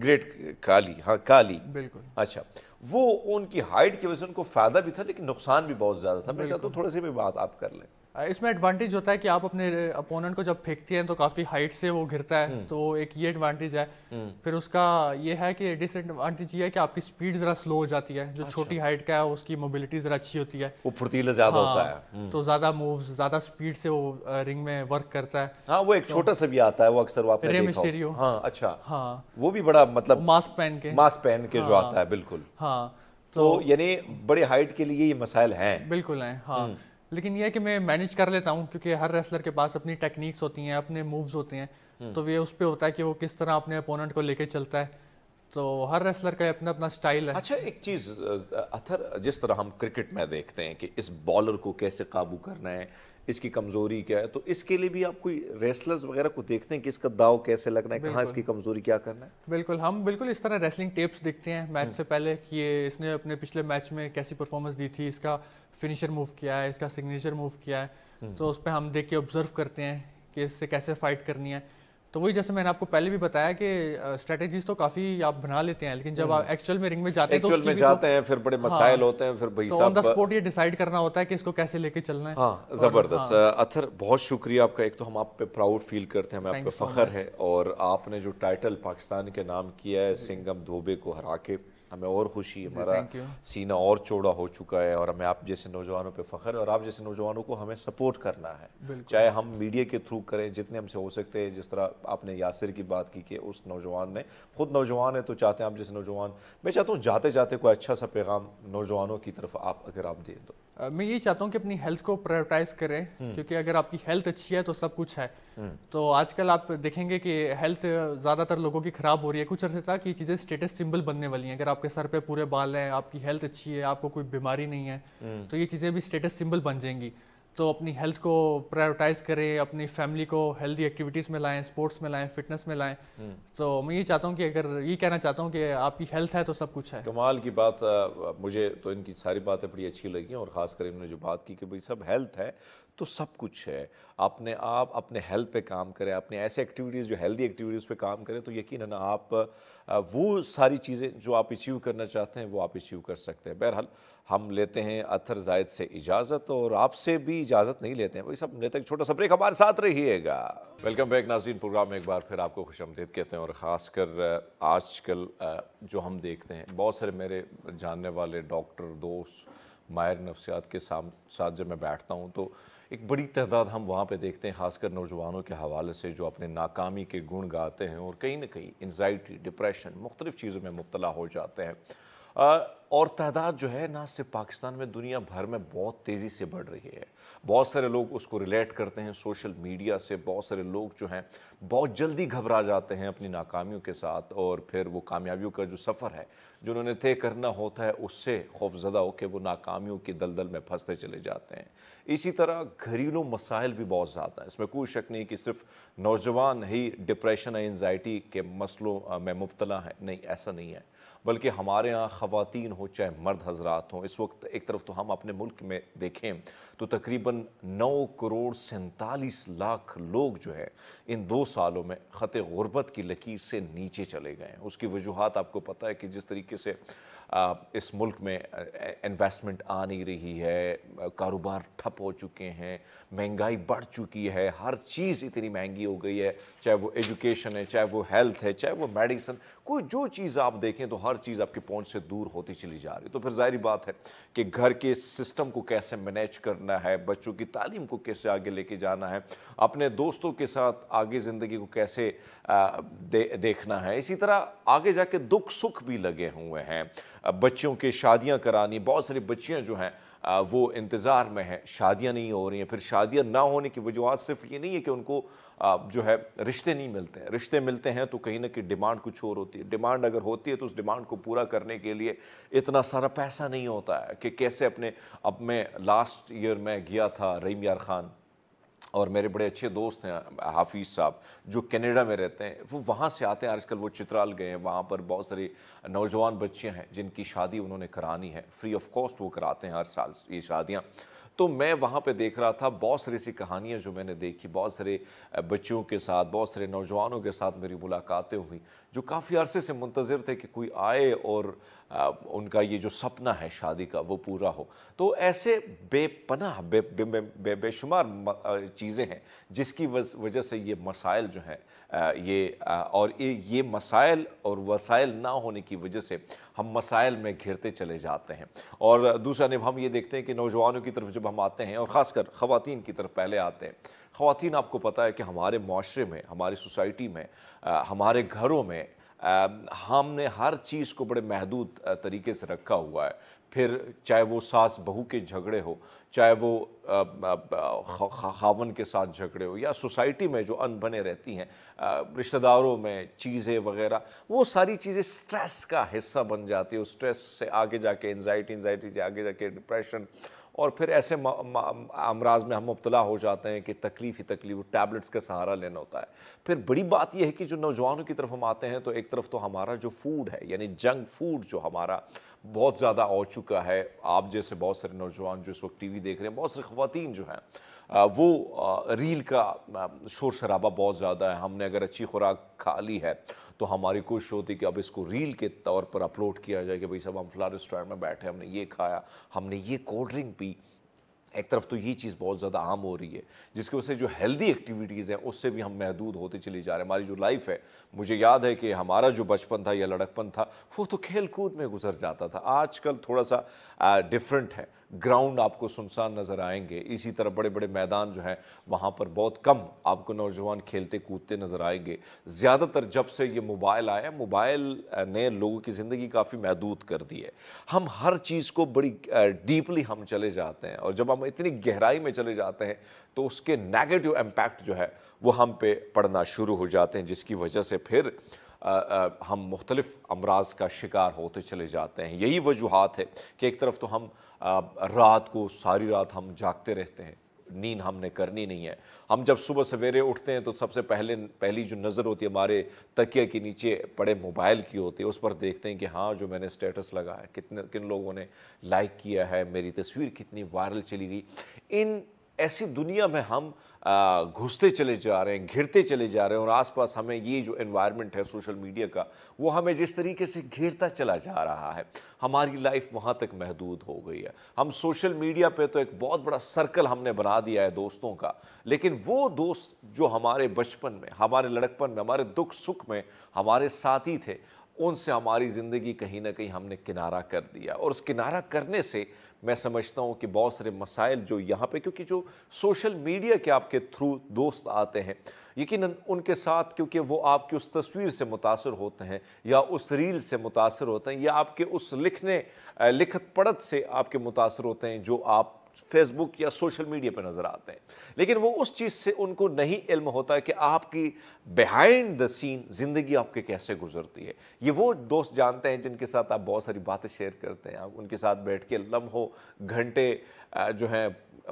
ग्रेट काली हाँ काली बिल्कुल अच्छा वो उनकी हाइट की वजह से उनको फ़ायदा भी था लेकिन नुकसान भी बहुत ज़्यादा था मैं चाहता हूँ थोड़ी सी भी बात आप कर लें इसमें एडवांटेज होता है कि आप अपने अपोनेंट को जब फेंकती हैं तो काफ़ी हाइट से वो घिरता है हम्म। तो एक ये एडवांटेज है हम्म। फिर उसका ये है कि डिसएडवांटेज ये है कि आपकी स्पीड ज़रा स्लो हो जाती है जो अच्छा। छोटी हाइट का है उसकी मोबिलिटी ज़रा अच्छी होती है वो फुर्तीला ज़्यादा हाँ, होता है हम्म। तो ज़्यादा मूव ज़्यादा स्पीड से वो रिंग में वर्क करता है हाँ वो एक तो छोटा सा भी आता है वो अक्सर हाँ, अच्छा हाँ वो भी बड़ा मतलब मास्क पहन के मास्क पहन के जो हाँ। आता है बिल्कुल हाँ तो, तो यानी बड़ी हाइट के लिए ये मसाइल हैं बिल्कुल हैं हाँ लेकिन यह कि मैं मैनेज कर लेता हूँ क्योंकि हर रेसलर के पास अपनी टेक्निक्स होती हैं अपने मूव्स होते हैं हम्म। तो ये उस पर होता है कि वो किस तरह अपने अपोनेंट को लेके चलता है तो हर रेसलर का अपना अपना स्टाइल है अच्छा एक चीज अथर जिस तरह हम क्रिकेट में देखते हैं कि इस बॉलर को कैसे काबू करना है इसकी कमज़ोरी क्या है तो इसके लिए भी आप कोई रेसलर्स वगैरह को देखते हैं कि इसका दाव कैसे लगना है कहाँ इसकी कमज़ोरी क्या करना है बिल्कुल हम बिल्कुल इस तरह रेसलिंग टेप्स देखते हैं मैच हम्म। से पहले कि ये इसने अपने पिछले मैच में कैसी परफॉर्मेंस दी थी इसका फिनिशर मूव किया है इसका सिग्नेचर मूव किया है हम्म। तो उस पर हम देख के ऑब्जर्व करते हैं कि इससे कैसे फाइट करनी है तो वही जैसे मैंने आपको पहले भी बताया कि स्ट्रेटजीज तो काफी आप बना लेते हैं लेकिन जब आप एक्चुअल हम्म। में रिंग में जाते हैं तो में तो जाते तो, हैं फिर बड़े हाँ। मसाइल हाँ, होते हैं फिर भाई तो ऑन द स्पॉट ये डिसाइड करना होता है कि इसको कैसे लेके चलना है हाँ जबरदस्त हाँ, अथर बहुत शुक्रिया आपका एक तो हम आप पे प्राउड फील करते हैं हमें आपका फखर है और आपने जो टाइटल पाकिस्तान के नाम किया है सिंगम धोबे को हरा के हमें और खुशी हमारा सीना और चौड़ा हो चुका है और हमें आप जैसे नौजवानों पे फ़ख्र है और आप जैसे नौजवानों को हमें सपोर्ट करना है चाहे हम मीडिया के थ्रू करें जितने हमसे हो सकते हैं जिस तरह आपने यासिर की बात की कि उस नौजवान ने खुद नौजवान है तो चाहते हैं आप जैसे नौजवान मैं चाहता हूँ जाते जाते कोई अच्छा सा पैगाम नौजवानों की तरफ आप अगर आप दे दो तो। मैं ये चाहता हूँ कि अपनी हेल्थ को प्रायोरिटाइज करें हम्म। क्योंकि अगर आपकी हेल्थ अच्छी है तो सब कुछ है तो आजकल आप देखेंगे कि हेल्थ ज़्यादातर लोगों की ख़राब हो रही है कुछ अर्से तक ये चीज़ें स्टेटस सिंबल बनने वाली हैं अगर आपके सर पे पूरे बाल हैं आपकी हेल्थ अच्छी है आपको कोई बीमारी नहीं है हम्म। तो ये चीज़ें भी स्टेटस सिंबल बन जाएंगी तो अपनी हेल्थ को प्रायोरिटाइज करें अपनी फैमिली को हेल्दी एक्टिविटीज़ में लाएं स्पोर्ट्स में लाएं फिटनेस में लाएं हम्म। तो मैं ये चाहता हूँ कि अगर ये कहना चाहता हूँ कि आपकी हेल्थ है तो सब कुछ है कमाल की बात मुझे तो इनकी सारी बातें बड़ी अच्छी लगी और ख़ास कर इन्होंने जो बात की कि भाई सब हेल्थ है तो सब कुछ है अपने आप अपने हेल्थ पे काम करें अपने ऐसे एक्टिविटीज़ जो हेल्दी एक्टिविटीज़ पे काम करें तो यकीन आप वो सारी चीज़ें जो आप अचीव करना चाहते हैं वो आप अचीव कर सकते हैं बहरहाल हम लेते हैं अथर जायद से इजाज़त और आपसे भी इजाज़त नहीं लेते हैं वही सब लेते हैं तो छोटा सा ब्रेक हमारे साथ रहिएगा वेलकम बैक नाजीन प्रोग्राम में एक बार फिर आपको खुश आमदीद कहते हैं और ख़ास कर आज कल जो हम देखते हैं बहुत सारे मेरे जानने वाले डॉक्टर दोस्त मायर नफ्सियात के साथ जब मैं बैठता हूँ तो एक बड़ी तादाद हम वहाँ पे देखते हैं खासकर नौजवानों के हवाले से जो अपने नाकामी के गुण गाते हैं और कहीं ना कहीं इन्जाइटी डिप्रेशन मुख्तलिफ़ चीज़ों में मुबला हो जाते हैं और तादाद जो है ना सिर्फ पाकिस्तान में दुनिया भर में बहुत तेज़ी से बढ़ रही है बहुत सारे लोग उसको रिलेट करते हैं सोशल मीडिया से बहुत सारे लोग जो हैं बहुत जल्दी घबरा जाते हैं अपनी नाकामियों के साथ और फिर वो कामयाबियों का जो सफ़र है जो उन्होंने तय करना होता है उससे खौफजदा होकर वो नाकामियों के दलदल में फंसते चले जाते हैं इसी तरह घरेलू मसाइल भी बहुत ज़्यादा हैं इसमें कोई शक नहीं कि सिर्फ नौजवान ही डिप्रेशन या एनजाइटी के मसलों में मुबतला है नहीं ऐसा नहीं है बल्कि हमारे यहाँ ख़वान हो चाहे मर्द हजरात हों इस वक्त एक तरफ तो हम अपने मुल्क में देखें तो तकरीबन नौ करोड़ सैंतालीस लाख लोग जो है इन दो सालों में ख़त गुरबत की लकीर से नीचे चले गए हैं उसकी वजूहत आपको पता है कि जिस तरीके से इस मुल्क में इन्वेस्टमेंट आ नहीं रही है कारोबार ठप हो चुके हैं महंगाई बढ़ चुकी है हर चीज़ इतनी महंगी हो गई है चाहे वो एजुकेशन है चाहे वो हेल्थ है चाहे वो मेडिसन कोई जो चीज़ आप देखें तो हर चीज़ आपके पहुँच से दूर होती चली जा रही है तो फिर जाहिर बात है कि घर के सिस्टम को कैसे मैनेज करना है बच्चों की तालीम को कैसे आगे लेके जाना है अपने दोस्तों के साथ आगे ज़िंदगी को कैसे दे, देखना है इसी तरह आगे जाके दुख सुख भी लगे हुए हैं बच्चों के शादियां करानी बहुत सारी बच्चियां जो हैं वो इंतज़ार में हैं शादियां नहीं हो रही हैं फिर शादियां ना होने की वजूहत सिर्फ ये नहीं है कि उनको जो है रिश्ते नहीं मिलते हैं रिश्ते मिलते हैं तो कहीं ना कहीं डिमांड कुछ और होती है डिमांड अगर होती है तो उस डिमांड को पूरा करने के लिए इतना सारा पैसा नहीं होता है कि कैसे अपने अब मैं लास्ट ईयर में गया था रहीम यार खान और मेरे बड़े अच्छे दोस्त हैं हाफिज़ साहब जो कनाडा में रहते हैं वो वहाँ से आते हैं आजकल वो चित्राल गए हैं वहाँ पर बहुत सारे नौजवान बच्चियाँ हैं जिनकी शादी उन्होंने करानी है फ्री ऑफ कॉस्ट वो कराते हैं हर साल ये शादियाँ तो मैं वहाँ पे देख रहा था बहुत सारी सी कहानियाँ जो मैंने देखी बहुत सारे बच्चों के साथ बहुत सारे नौजवानों के साथ मेरी मुलाकातें हुई जो काफ़ी अरसे से मुंतज़र थे कि कोई आए और आ, उनका ये जो सपना है शादी का वो पूरा हो तो ऐसे बेपनाह बे, बे, बे, बे, बेशुमार चीज़ें हैं जिसकी वजह से ये मसाइल जो हैं ये आ, और ये ये मसाइल और वसाइल ना होने की वजह से हम मसाइल में घिरते चले जाते हैं और दूसरा निब हम ये देखते हैं कि नौजवानों की तरफ जब हम आते हैं और ख़ासकर ख़वान की तरफ पहले आते हैं खातन आपको पता है कि हमारे माशरे में हमारी सोसाइटी में आ, हमारे घरों में आ, हमने हर चीज़ को बड़े महदूद तरीके से रखा हुआ है फिर चाहे वो सास बहू के झगड़े हो चाहे वो खावन के साथ झगड़े हो या सोसाइटी में जो अनबने रहती हैं रिश्तेदारों में चीज़ें वगैरह वो सारी चीज़ें स्ट्रेस का हिस्सा बन जाती है उस स्ट्रेस से आगे जाके एनजाइटी एनजाइटी से आगे जाके डिप्रेशन और फिर ऐसे अमराज में हम मुबतला हो जाते हैं कि तकलीफ़ ही तकलीफ टैबलेट्स का सहारा लेना होता है फिर बड़ी बात यह है कि जो नौजवानों की तरफ हम आते हैं तो एक तरफ तो हमारा जो फूड है यानी जंक फूड जो हमारा बहुत ज़्यादा हो चुका है आप जैसे बहुत सारे नौजवान जो इस वक्त टी देख रहे हैं बहुत सारी खुवान जो हैं वो रील का शोर शराबा बहुत ज़्यादा है हमने अगर अच्छी खुराक खा ली है तो हमारी कोशिश होती कि अब इसको रील के तौर पर अपलोड किया जाए कि भाई साहब हम फला रेस्टोरेंट में बैठे हमने ये खाया हमने ये कोल्ड ड्रिंक पी एक तरफ तो ये चीज़ बहुत ज़्यादा आम हो रही है जिसकी वजह से जो हेल्दी एक्टिविटीज़ हैं उससे भी हम महदूद होते चले जा रहे हैं हमारी जो लाइफ है मुझे याद है कि हमारा जो बचपन था या लड़कपन था वो तो खेल कूद में गुजर जाता था आजकल थोड़ा सा डिफरेंट है ग्राउंड आपको सुनसान नज़र आएंगे इसी तरह बड़े बड़े मैदान जो हैं वहाँ पर बहुत कम आपको नौजवान खेलते कूदते नज़र आएंगे ज़्यादातर जब से ये मोबाइल आया मोबाइल ने लोगों की ज़िंदगी काफ़ी महदूद कर दी है हम हर चीज़ को बड़ी डीपली हम चले जाते हैं और जब हम इतनी गहराई में चले जाते हैं तो उसके नेगेटिव इम्पैक्ट जो है वो हम पे पड़ना शुरू हो जाते हैं जिसकी वजह से फिर आ, आ, हम मुख्तलिफ अमराज का शिकार होते चले जाते हैं यही वजूहत है कि एक तरफ तो हम रात को सारी रात हम जागते रहते हैं नींद हमने करनी नहीं है हम जब सुबह सवेरे उठते हैं तो सबसे पहले पहली जो नज़र होती है हमारे तकिए के नीचे पड़े मोबाइल की होती है उस पर देखते हैं कि हाँ जो मैंने स्टेटस लगाया कितने किन लोगों ने लाइक किया है मेरी तस्वीर कितनी वायरल चली गई इन ऐसी दुनिया में हम घुसते चले जा रहे हैं घिरते चले जा रहे हैं और आसपास हमें ये जो एनवायरनमेंट है सोशल मीडिया का वो हमें जिस तरीके से घिरता चला जा रहा है हमारी लाइफ वहाँ तक महदूद हो गई है हम सोशल मीडिया पे तो एक बहुत बड़ा सर्कल हमने बना दिया है दोस्तों का लेकिन वो दोस्त जो हमारे बचपन में हमारे लड़कपन में हमारे दुख सुख में हमारे साथी थे उनसे हमारी ज़िंदगी कहीं ना कहीं हमने किनारा कर दिया और उस किनारा करने से मैं समझता हूँ कि बहुत सारे मसाइल जो यहाँ पे क्योंकि जो सोशल मीडिया के आपके थ्रू दोस्त आते हैं यकीन उनके साथ क्योंकि वो आपकी उस तस्वीर से मुतासर होते हैं या उस रील से मुतासर होते हैं या आपके उस लिखने लिखत पढ़त से आपके मुतासर होते हैं जो आप फेसबुक या सोशल मीडिया पर नज़र आते हैं लेकिन वो उस चीज़ से उनको नहीं इल्म होता है कि आपकी बिहाइंड द सीन ज़िंदगी आपके कैसे गुजरती है ये वो दोस्त जानते हैं जिनके साथ आप बहुत सारी बातें शेयर करते हैं आप उनके साथ बैठ के लम्हों घंटे जो हैं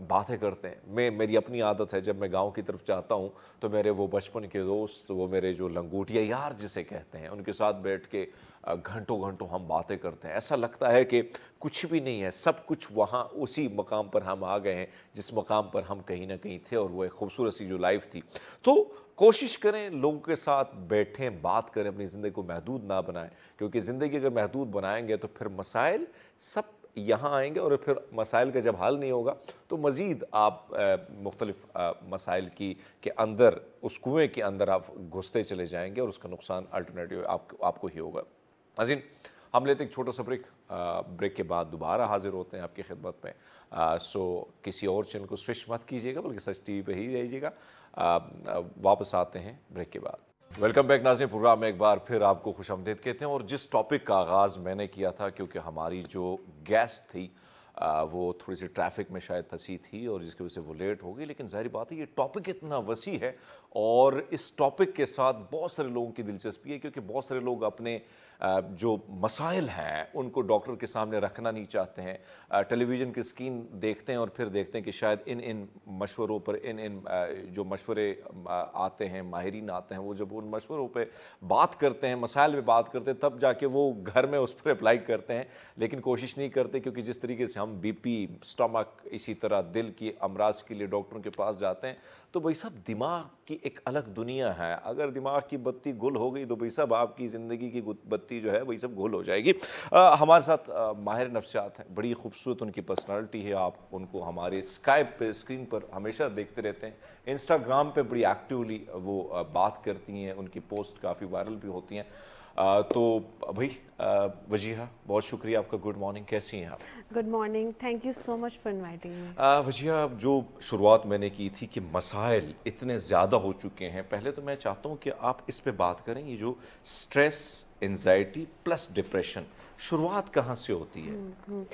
बातें करते हैं मैं मेरी अपनी आदत है जब मैं गांव की तरफ जाता हूं तो मेरे वो बचपन के दोस्त वो मेरे जो लंगूटिया यार जिसे कहते हैं उनके साथ बैठ के घंटों घंटों हम बातें करते हैं ऐसा लगता है कि कुछ भी नहीं है सब कुछ वहाँ उसी मकाम पर हम आ गए हैं जिस मकाम पर हम कहीं ना कहीं थे और वो एक खूबसूरत सी जो लाइफ थी तो कोशिश करें लोगों के साथ बैठें बात करें अपनी ज़िंदगी को महदूद ना बनाएं क्योंकि ज़िंदगी अगर महदूद बनाएंगे तो फिर मसाइल सब यहाँ आएंगे और फिर मसाइल का जब हल नहीं होगा तो मज़ीद आप मुख्तलिफ मसाइल की के अंदर उस कुएँ के अंदर आप घुसते चले जाएंगे और उसका नुकसान अल्टरनेटिव आप, आपको ही होगा नाजीन हम लेते एक छोटा सा ब्रेक ब्रेक के बाद दोबारा हाजिर होते हैं आपकी खिदमत में आ, सो किसी और चैनल को स्विच मत कीजिएगा बल्कि सच टी वी पर ही रहिएगा वापस आते हैं ब्रेक के बाद वेलकम बैक नाजिन प्रोग्राम में एक बार फिर आपको खुश आमदेद कहते हैं और जिस टॉपिक का आगाज़ मैंने किया था क्योंकि हमारी जो गैस थी आ, वो थोड़ी सी ट्रैफिक में शायद फंसी थी और जिसकी वजह से वो लेट हो गई लेकिन जाहिर बात है ये टॉपिक इतना वसी है और इस टॉपिक के साथ बहुत सारे लोगों की दिलचस्पी है क्योंकि बहुत सारे लोग अपने जो मसाइल हैं उनको डॉक्टर के सामने रखना नहीं चाहते हैं टेलीविज़न की स्क्रीन देखते हैं और फिर देखते हैं कि शायद इन इन मशवरों पर इन इन जो मशवरे आते हैं माहरीन आते हैं वो जब उन मशवरों पर बात करते हैं मसाइल पर बात करते हैं तब जाके वो घर में उस पर अप्लाई करते हैं लेकिन कोशिश नहीं करते क्योंकि जिस तरीके से हम बी स्टमक इसी तरह दिल की अमराज के लिए डॉक्टरों के पास जाते हैं तो भाई साहब दिमाग की एक अलग दुनिया है अगर दिमाग की बत्ती गुल हो गई तो भाई साहब आपकी ज़िंदगी की बत्ती जो है वही सब गुल हो जाएगी आ, हमारे साथ आ, माहिर नफसात हैं बड़ी खूबसूरत उनकी पर्सनालिटी है आप उनको हमारे स्काइप पे स्क्रीन पर हमेशा देखते रहते हैं इंस्टाग्राम पे बड़ी एक्टिवली वो बात करती हैं उनकी पोस्ट काफ़ी वायरल भी होती हैं तो भाई वजीहा बहुत शुक्रिया आपका गुड मॉर्निंग कैसी हैं आप good morning thank you so much for inviting me Wajiha जो शुरुआत मैंने की थी कि मसाइल इतने ज़्यादा हो चुके हैं पहले तो मैं चाहता हूँ कि आप इस पर बात करें ये जो स्ट्रेस एनजाइटी प्लस डिप्रेशन शुरुआत कहाँ से होती है हम्म, हम्म।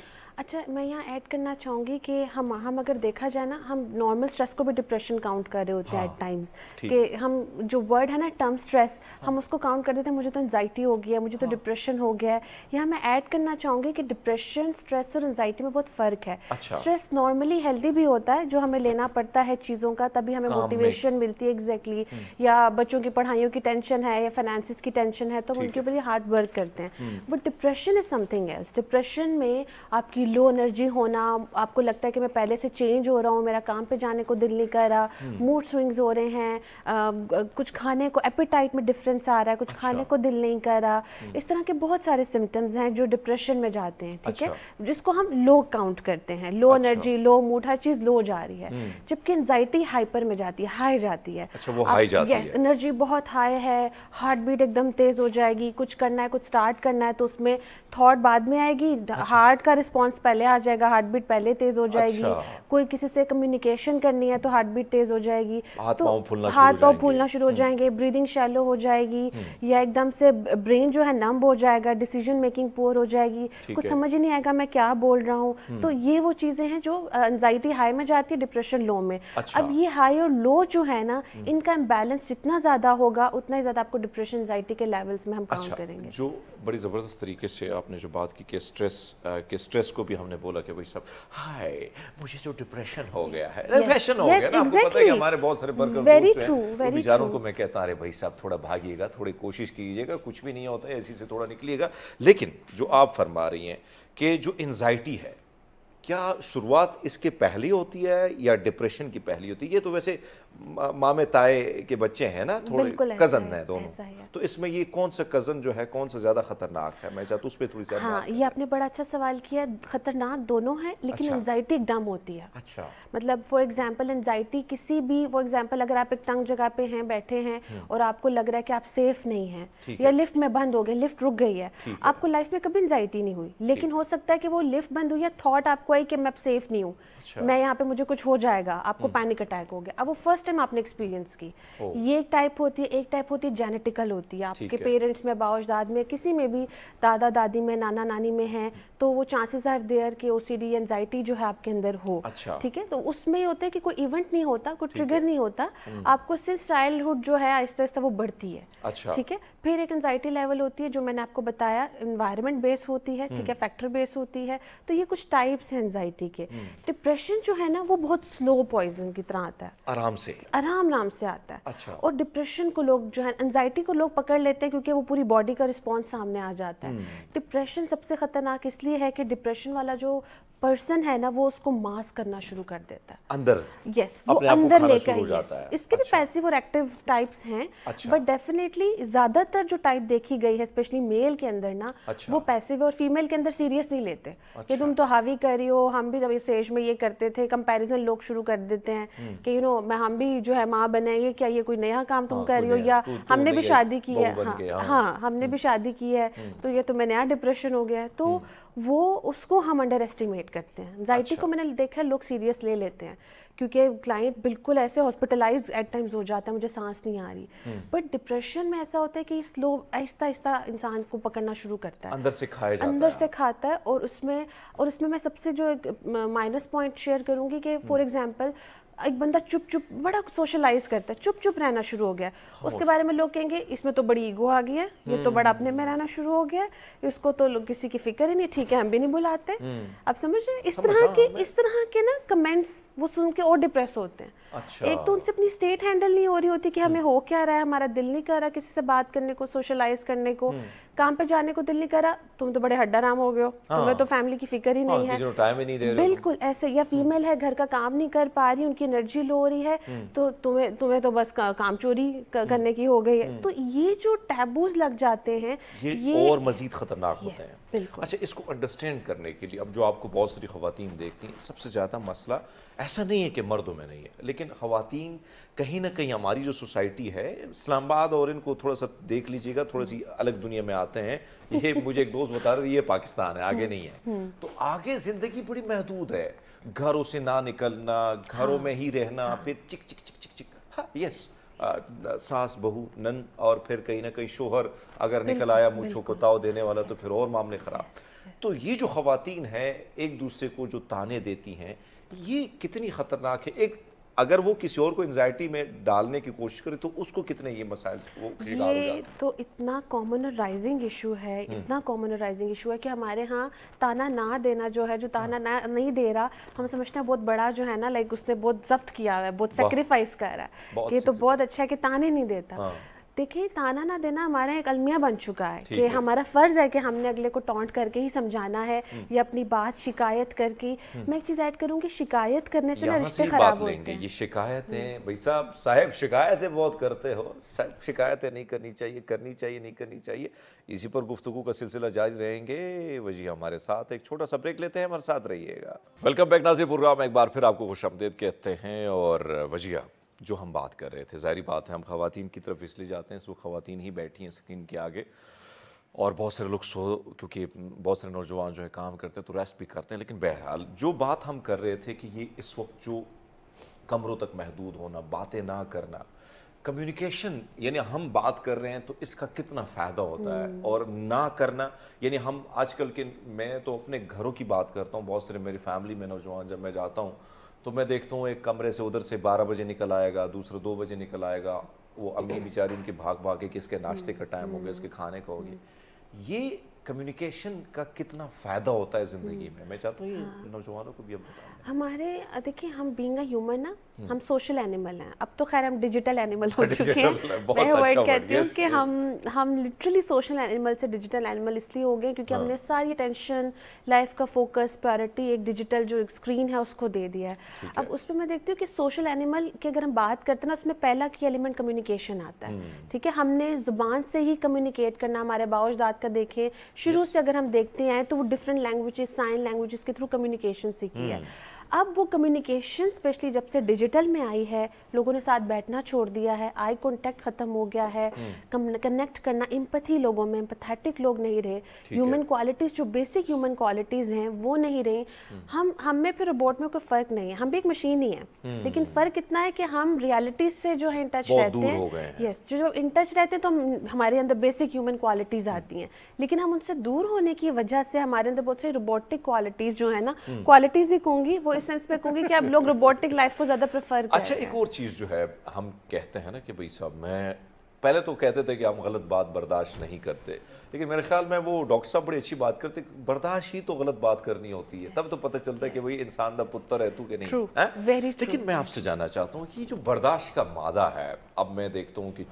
अच्छा मैं यहाँ ऐड करना चाहूँगी कि हम हम अगर देखा जाए ना हम नॉर्मल स्ट्रेस को भी डिप्रेशन काउंट कर रहे होते हैं एट टाइम्स हाँ, कि हम जो वर्ड है ना टर्म स्ट्रेस हाँ. हम उसको काउंट कर देते हैं मुझे तो एनजाइटी हो गया मुझे तो हाँ. तो डिप्रेशन हो गया है यहाँ मैं ऐड करना चाहूँगी कि डिप्रेशन स्ट्रेस और एनजाइटी में बहुत फ़र्क है अच्छा. स्ट्रेस नॉर्मली हेल्दी भी होता है जो हमें लेना पड़ता है चीज़ों का तभी हमें मोटिवेशन मिलती है एग्जैक्टली हम्म। या बच्चों की पढ़ाइयों की टेंशन है या फाइनेंसिस की टेंशन है तो उनके ऊपर ये हार्ड वर्क करते हैं but depression is something else depression में आपकी लो एनर्जी होना आपको लगता है कि मैं पहले से चेंज हो रहा हूँ मेरा काम पे जाने को दिल नहीं कर रहा मूड हम्म। स्विंग्स हो रहे हैं कुछ खाने को एपिटाइट में डिफरेंस आ रहा है कुछ अच्छा। खाने को दिल नहीं कर रहा हम्म। इस तरह के बहुत सारे सिम्टम्स हैं जो डिप्रेशन में जाते हैं ठीक है अच्छा। जिसको हम लो काउंट करते हैं लो एनर्जी लो मूड हर चीज़ लो जा रही है हम्म। जबकि एनजाइटी हाइपर में जाती है हाई जाती है यस अच्छा, एनर्जी बहुत हाई है हार्ट बीट एकदम तेज़ हो जाएगी कुछ करना है कुछ स्टार्ट करना है तो उसमें थाट बाद में आएगी हार्ट अच्छा। का रिस्पॉन्स पहले आ जाएगा हार्ट बीट पहले तेज हो जाएगी अच्छा। कोई किसी से कम्युनिकेशन करनी है तो हार्ट बीट तेज हो जाएगी तो हाथ पाँव फूलना शुरू हो जाएंगे ब्रीदिंग हम्म। शैलो हो जाएगी हम्म। या एकदम से ब्रेन जो है नम्ब हो जाएगा डिसीजन मेकिंग पुअर हो जाएगी कुछ समझ ही नहीं आएगा मैं क्या बोल रहा हूँ हम्म। तो ये वो चीज़ें हैं जो एनजाइटी हाई में जाती है डिप्रेशन लो में अच्छा। अब ये हाई और लो जो है ना इनका इम्बेलेंस जितना ज़्यादा होगा उतना ही ज़्यादा आपको डिप्रेशन एनजाइटी के लेवल्स में हम काम अच्छा, करेंगे जो बड़ी ज़बरदस्त तरीके से आपने जो बात की कि स्ट्रेस के स्ट्रेस को भी हमने बोला कि भाई सब हाय मुझे जो तो डिप्रेशन हो गया है yes, yes, हो yes, गया ना exactly. आपको पता है हमारे बहुत सारे वर्कर वेरी ट्रू वेरी बेचारों को मैं कहता अरे भाई साहब थोड़ा भागिएगा थोड़ी कोशिश कीजिएगा कुछ भी नहीं होता ऐसी से थोड़ा निकलिएगा लेकिन जो आप फरमा रही हैं कि जो एनजाइटी है क्या शुरुआत इसके पहले होती है या डिप्रेशन की पहली होती है ये तो वैसे मामे ताए के बच्चे हैं ना थोड़े कजन है, है दोनों है। तो इसमें ये कौन सा कजन जो है कौन सा ज्यादा खतरनाक है मैं चाहता हूँ उस पर थोड़ी सी हाँ ये आपने बड़ा अच्छा सवाल किया खतरनाक दोनों है लेकिन एंजाइटी अच्छा। एकदम होती है अच्छा मतलब फॉर एग्जाम्पल एंजाइटी किसी भी फॉर एग्जाम्पल अगर आप एक तंग जगह पे हैं बैठे हैं हम्म। और आपको लग रहा है कि आप सेफ नहीं है या लिफ्ट में बंद हो गए लिफ्ट रुक गई है आपको लाइफ में कभी एंजाइटी नहीं हुई लेकिन हो सकता है कि वो लिफ्ट बंद हुई या थॉट आपको आई कि मैं सेफ नहीं हूँ अच्छा। मैं यहाँ पे मुझे कुछ हो जाएगा आपको पैनिक हम्म। अटैक हो गया अब वो फर्स्ट फर्स्ट टाइम आपने एक्सपीरियंस की ये एक टाइप होती है एक टाइप होती है जेनेटिकल होती है आपके पेरेंट्स में बाउश दाद में किसी में भी दादा दादी में नाना नानी में है तो वो चांसेस आर देयर कि ओसीडी एनजाइटी जो है आपके अंदर हो अच्छा। ठीक है तो उसमें होता है कि कोई इवेंट नहीं होता कोई ट्रिगर नहीं होता हम्म। आपको सिर्फ चाइल्डहुड जो है आहिस्ता आहिस्ता वो बढ़ती है अच्छा। ठीक है फिर एक एनजाइटी लेवल होती है जो मैंने आपको बताया इन्वायरमेंट बेस होती है ठीक है फैक्टर हम्म। बेस होती है तो ये कुछ टाइप्स है एनजाइटी के डिप्रेशन हम्म। जो है ना वो बहुत स्लो पॉइजन की तरह आता है आराम से से आराम नाम से आता है अच्छा और डिप्रेशन को लोग जो है एनजाइटी को लोग पकड़ लेते हैं क्योंकि वो पूरी बॉडी का रिस्पॉन्स सामने आ जाता है डिप्रेशन हम्म। सबसे खतरनाक इसलिए है कि डिप्रेशन वाला जो पर्सन है ना वो उसको मास करना शुरू कर देता है अंदर यस yes, वो अंदर लेकर yes. है इसके अच्छा। भी पैसिव और एक्टिव टाइप्स हैं बट अच्छा। डेफिनेटली ज्यादातर जो टाइप देखी गई है स्पेशली मेल के अंदर ना अच्छा। वो पैसिव और फीमेल के अंदर सीरियस नहीं लेते अच्छा। कि तुम तो हावी कर रही हो हम भी जब इस एज में ये करते थे कंपेरिजन लोग शुरू कर देते हैं हम्म। कि यू नो मैं हम भी जो है माँ बने ये क्या ये कोई नया काम तुम हाँ, कर रही हो या हमने भी हाँ, हाँ। हम्म। शादी की है हाँ हमने हम्म। भी शादी की है तो ये तुम्हें तो नया डिप्रेशन हो गया है तो वो उसको हम अंडर एस्टिमेट करते हैं एनजाइटी अच्छा। को मैंने देखा है लोग सीरियस ले लेते हैं क्योंकि क्लाइंट बिल्कुल ऐसे हॉस्पिटलाइज एट टाइम्स हो जाता है मुझे सांस नहीं आ रही बट हम्म। डिप्रेशन में ऐसा होता है कि स्लो आहिस्ता आहिस्ता इंसान को पकड़ना शुरू करता है अंदर से खाया जाता अंदर से खाता है और उसमें और उसमें मैं सबसे जो माइनस पॉइंट शेयर करूँगी कि फॉर एग्जाम्पल हम्म। एक बंदा चुप चुप बड़ा सोशलाइज करता है चुप चुप रहना शुरू हो गया उसके बारे में लोग कहेंगे इसमें तो बड़ी ईगो आ गई है ये तो बड़ा अपने में रहना शुरू हो गया इसको तो किसी की फिक्र ही नहीं ठीक है हम भी नहीं बुलाते हम्म। आप समझ रहे इस तरह के इस तरह के ना कमेंट्स वो सुन के और डिप्रेस होते हैं अच्छा। एक तो उनसे अपनी स्टेट हैंडल नहीं हो रही होती कि हमें हम्म। हो क्या रहा है हमारा दिल नहीं कर रहा किसी से बात करने को सोशलाइज करने को हम्म। काम पे जाने को दिल नहीं करा तुम तो बड़े हड्डा राम हो गए हो हाँ। तुम्हें तो फैमिली की फिक्र ही नहीं हाँ, है टाइम ही नहीं दे बिल्कुल ऐसे या फीमेल है घर का काम नहीं कर पा रही उनकी एनर्जी लो हो रही है हम्म। तो तुम्हें तुम्हें तो बस का, काम चोरी हम्म। करने की हो गई है हम्म। तो ये जो टैबूज लग जाते हैं ये, ये और मजीद खतरनाक होते हैं अच्छा इसको अंडरस्टैंड करने के लिए अब जो आपको बहुत सारी खुवान देखती हैं सबसे ज़्यादा मसला ऐसा नहीं है कि मर्दों में नहीं है लेकिन खुवान कहीं ना कहीं हमारी जो सोसाइटी है इस्लामाबाद और इनको थोड़ा सा देख लीजिएगा थोड़ा सी हम्म। अलग दुनिया में आते हैं ये मुझे एक दोस्त बता रहे ये पाकिस्तान है आगे हम्म। नहीं है हम्म। तो आगे जिंदगी बड़ी महदूद है घरों से ना निकलना घरों हाँ। में ही रहना हाँ। फिर चिक चिक चिक चिक चिक हाँ यस आ, सास बहू नन और फिर कहीं ना कहीं शोहर अगर निकल आया मुझको कोताव देने वाला तो फिर और मामले ख़राब तो ये जो खातन हैं एक दूसरे को जो ताने देती हैं ये कितनी ख़तरनाक है एक अगर वो किसी और को एंगजाइटी में डालने की कोशिश करे तो उसको कितने ये मसाइल वो ये तो इतना कॉमन राइजिंग इशू है हम्म। इतना कॉमन राइजिंग इशू है कि हमारे यहाँ ताना ना देना जो है जो ताना हाँ। ना नहीं दे रहा हम समझते हैं बहुत बड़ा जो है ना लाइक उसने बहुत जब्त किया हुआ है बहुत सेक्रीफाइस कर रहा है ये तो बहुत अच्छा है कि ताने नहीं देता हाँ। देखिए ताना ना देना हमारा एक अलमिया बन चुका है कि हमारा फ़र्ज़ है कि हमने अगले को टॉन्ट करके ही समझाना है हम्म। या अपनी बात शिकायत करके हम्म। मैं एक चीज़ ऐड करूं कि शिकायत करने से ना रिश्ते खराब होते हैं ये शिकायतें हम्म। भाई साहब साहब शिकायतें बहुत करते हो सब शिकायतें नहीं करनी चाहिए करनी चाहिए नहीं करनी चाहिए इसी पर गुफ्तु का सिलसिला जारी रहेंगे वजी हमारे साथ एक छोटा सा ब्रेक लेते हैं हमारे साथ रहिएगा वेलकम बैक नाजी प्रोग्राम एक बार फिर आपको खुश आमदेद कहते हैं और वजिया जो हम बात कर रहे थे ज़ाहरी बात है हम खातन की तरफ इसलिए जाते हैं इस वो खातन ही बैठी हैं स्क्रीन के आगे और बहुत सारे लोग सो क्योंकि बहुत सारे नौजवान जो है काम करते हैं तो रेस्ट भी करते हैं लेकिन बहरहाल जो बात हम कर रहे थे कि ये इस वक्त जो कमरों तक महदूद होना बातें ना करना कम्युनिकेशन यानी हम बात कर रहे हैं तो इसका कितना फ़ायदा होता है हम्म। और ना करना यानी हम आजकल के मैं तो अपने घरों की बात करता हूँ बहुत सारे मेरी फैमिली में नौजवान जब मैं जाता हूँ तो मैं देखता हूँ एक कमरे से उधर से बारह बजे निकल आएगा दूसरा दो बजे निकल आएगा वो अम्मी बेचारी उनकी भाग भाग के कि इसके नाश्ते का टाइम हो गया इसके खाने का हो गया ये कम्युनिकेशन का कितना फ़ायदा होता है ज़िंदगी हम्म। में मैं चाहता हूँ हाँ। नौजवानों को भी अब बताओ हमारे देखिए हम बींग ह्यूमन ना हम्म। हम सोशल एनिमल हैं अब तो खैर हम डिजिटल एनिमल हो चुके हैं मैं वर्ड अच्छा कहती हूँ कि हम हम लिटरली सोशल एनिमल से डिजिटल एनिमल इसलिए हो गए क्योंकि हाँ। हमने सारी टेंशन लाइफ का फोकस प्रायोरिटी एक डिजिटल जो एक स्क्रीन है उसको दे दिया है अब उस पर मैं देखती हूँ कि सोशल एनिमल की अगर हम बात करते ना उसमें पहला की एलिमेंट कम्युनिकेशन आता है हम्म। ठीक है हमने जुबान से ही कम्युनिकेट करना हमारे बाउश दाद का देखें शुरू yes. से अगर हम देखते हैं तो वो डिफरेंट लैंग्वेजेस साइन लैंग्वेजेस के थ्रू कम्युनिकेशन सीखी है hmm. अब वो कम्युनिकेशन स्पेशली जब से डिजिटल में आई है लोगों ने साथ बैठना छोड़ दिया है आई कॉन्टैक्ट खत्म हो गया है हम्म। कनेक्ट करना इम्पथी लोगों में एम्पथेटिक लोग नहीं रहे ह्यूमन क्वालिटीज़ जो बेसिक ह्यूमन क्वालिटीज़ हैं वो नहीं रही हम्म। हम हम में फिर रोबोट में कोई फ़र्क नहीं है हम भी एक मशीन ही है हम्म। लेकिन फ़र्क इतना है कि हम रियालिटीज से जो है इन टच रहते हैं यस जो जब इन टच रहते हैं तो हम हमारे अंदर बेसिक ह्यूमन क्वालिटीज़ आती हैं लेकिन हम उनसे दूर होने की वजह से हमारे अंदर बहुत सारी रोबोटिक क्वालिटीज़ जो है ना क्वालिटीज़ ही होंगी वो इस सेंस में कहूंगी कि अब लोग रोबोटिक लाइफ को ज्यादा प्रेफर करते अच्छा एक और चीज जो है हम कहते हैं ना कि भाई साहब मैं पहले तो कहते थे कि हम गलत बात बर्दाश्त नहीं करते लेकिन मेरे ख्याल में वो डॉक्टर साहब बड़ी अच्छी बात करते बर्दाश्त ही तो गलत बात करनी होती है तब तो पता चलता है कि भाई इंसान का पुत्र है तू कि नहीं वेरी लेकिन मैं आपसे जानना चाहता हूँ कि जो बर्दाश्त का मादा है अब मैं देखता हूँ कि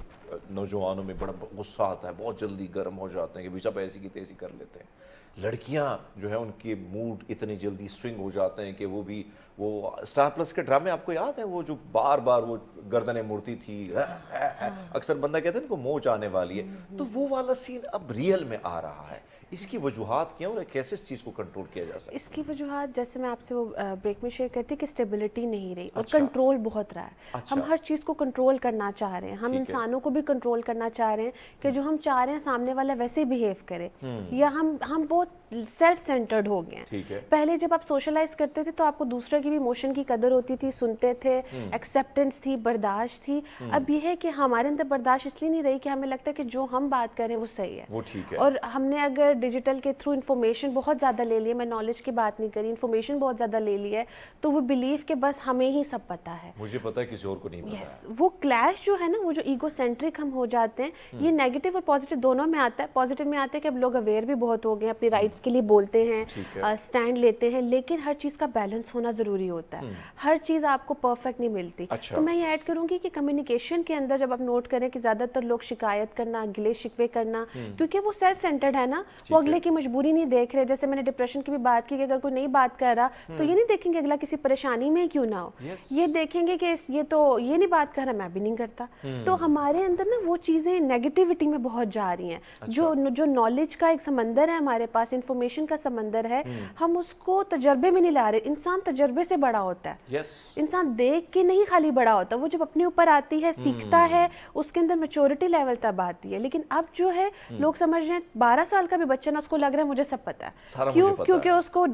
नौजवानों में बड़ा गुस्सा आता है बहुत जल्दी गर्म हो जाते हैं कि भाई साहब ऐसी की तेजी कर लेते हैं लड़कियां जो है उनके मूड इतनी जल्दी स्विंग हो जाते हैं कि वो भी वो स्टार प्लस के ड्रामे आपको याद है वो जो बार बार वो गर्दने मुड़ती थी हाँ। अक्सर बंदा कहता है ना मोच आने वाली है हम्म, तो हम्म। वो वाला सीन अब रियल में आ रहा है इसकी वजूहत क्या और कैसे इस चीज़ को कंट्रोल किया जा सकता है इसकी वजूहत जैसे मैं आपसे वो ब्रेक में शेयर करती कि स्टेबिलिटी नहीं रही और कंट्रोल अच्छा। बहुत रहा है अच्छा। हम हर चीज़ को कंट्रोल करना चाह रहे हैं हम इंसानों को भी कंट्रोल करना चाह रहे हैं कि हम्म। जो हम चाह रहे हैं सामने वाला वैसे बिहेव करे हम्म। या हम हम बहुत सेल्फ सेंटर्ड हो गए पहले जब आप सोशलाइज करते थे तो आपको दूसरे की भी इमोशन की कदर होती थी सुनते थे एक्सेप्टेंस हम्म। थी बर्दाश्त थी हम्म। अब यह है कि हमारे अंदर बर्दाश्त इसलिए नहीं रही कि हमें लगता है कि जो हम बात कर रहे हैं वो सही है वो ठीक है और हमने अगर डिजिटल के थ्रू इन्फॉर्मेशन बहुत ज़्यादा ले ली है मैं नॉलेज की बात नहीं करी इन्फॉर्मेशन बहुत ज़्यादा ले ली है तो वो बिलीव के बस हमें ही सब पता है मुझे पता है किसी और को नहीं पता वो क्लैश जो है ना वो जो ईगो सेंट्रिक हम हो जाते हैं ये नेगेटिव हम्म। और पॉजिटिव दोनों में आता है पॉजिटिव में आता है कि अब लोग अवेयर भी बहुत हो गए अपनी राइट उसके लिए बोलते हैं स्टैंड लेते हैं लेकिन हर चीज़ का बैलेंस होना ज़रूरी होता है हम्म। हर चीज़ आपको परफेक्ट नहीं मिलती अच्छा। तो मैं ये ऐड करूँगी कि कम्युनिकेशन के अंदर जब आप नोट करें कि ज़्यादातर लोग शिकायत करना गिले शिकवे करना हम्म। क्योंकि वो सेल्फ सेंटर्ड है ना वो अगले की मजबूरी नहीं देख रहे जैसे मैंने डिप्रेशन की भी बात की अगर कोई नहीं बात कर रहा तो हम्म। ये नहीं देखेंगे अगला किसी परेशानी में क्यों ना हो ये देखेंगे कि ये तो ये नहीं बात कर रहा मैं भी नहीं करता तो हमारे अंदर ना वो चीज़ें नेगेटिविटी में बहुत जा रही हैं जो अच्छा। जो नॉलेज का एक समंदर है हमारे पास इन्फॉर्मेशन का समंदर है hmm. हम उसको तजर्बे में नहीं ला रहे इंसान तजर्बे से बड़ा होता है yes. इंसान देख के नहीं खाली बड़ा होता वो जब अपने ऊपर आती है hmm. सीखता है उसके अंदर मेचोरिटी लेवल तब आती है लेकिन अब जो है hmm. लोग समझ रहे हैं बारह साल का भी बच्चा ना उसको लग रहा है मुझे सब पता है क्यों क्योंकि उसको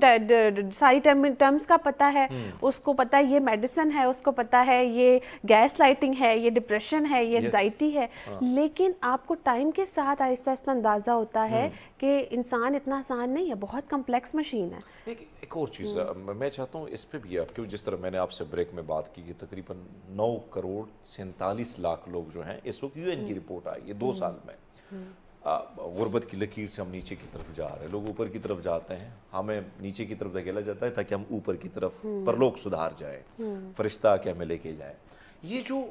सारी टर्म्स का पता है उसको पता है ये मेडिसिन है उसको पता है ये गैस लाइटिंग है ये डिप्रेशन है ये एनजाइटी है लेकिन आपको टाइम के साथ आहिस्ता आहिस्ता अंदाज़ा होता है कि इंसान इतना आसान नहीं है बहुत कम्प्लेक्स मशीन है एक, एक और चीज़ हम्म। मैं चाहता हूँ इस पर भी आप क्यों जिस तरह मैंने आपसे ब्रेक में बात की कि तकरीबन नौ करोड़ सैंतालीस लाख लोग जो हैं इस वक्त यू की रिपोर्ट हम्म। आई है दो हम्म। साल में गुर्बत की लकीर से हम नीचे की तरफ जा रहे हैं लोग ऊपर की तरफ जाते हैं हमें नीचे की तरफ धकेला जाता है ताकि हम ऊपर की तरफ पर लोग सुधार जाए फरिश्ता के हमें लेके जाए ये जो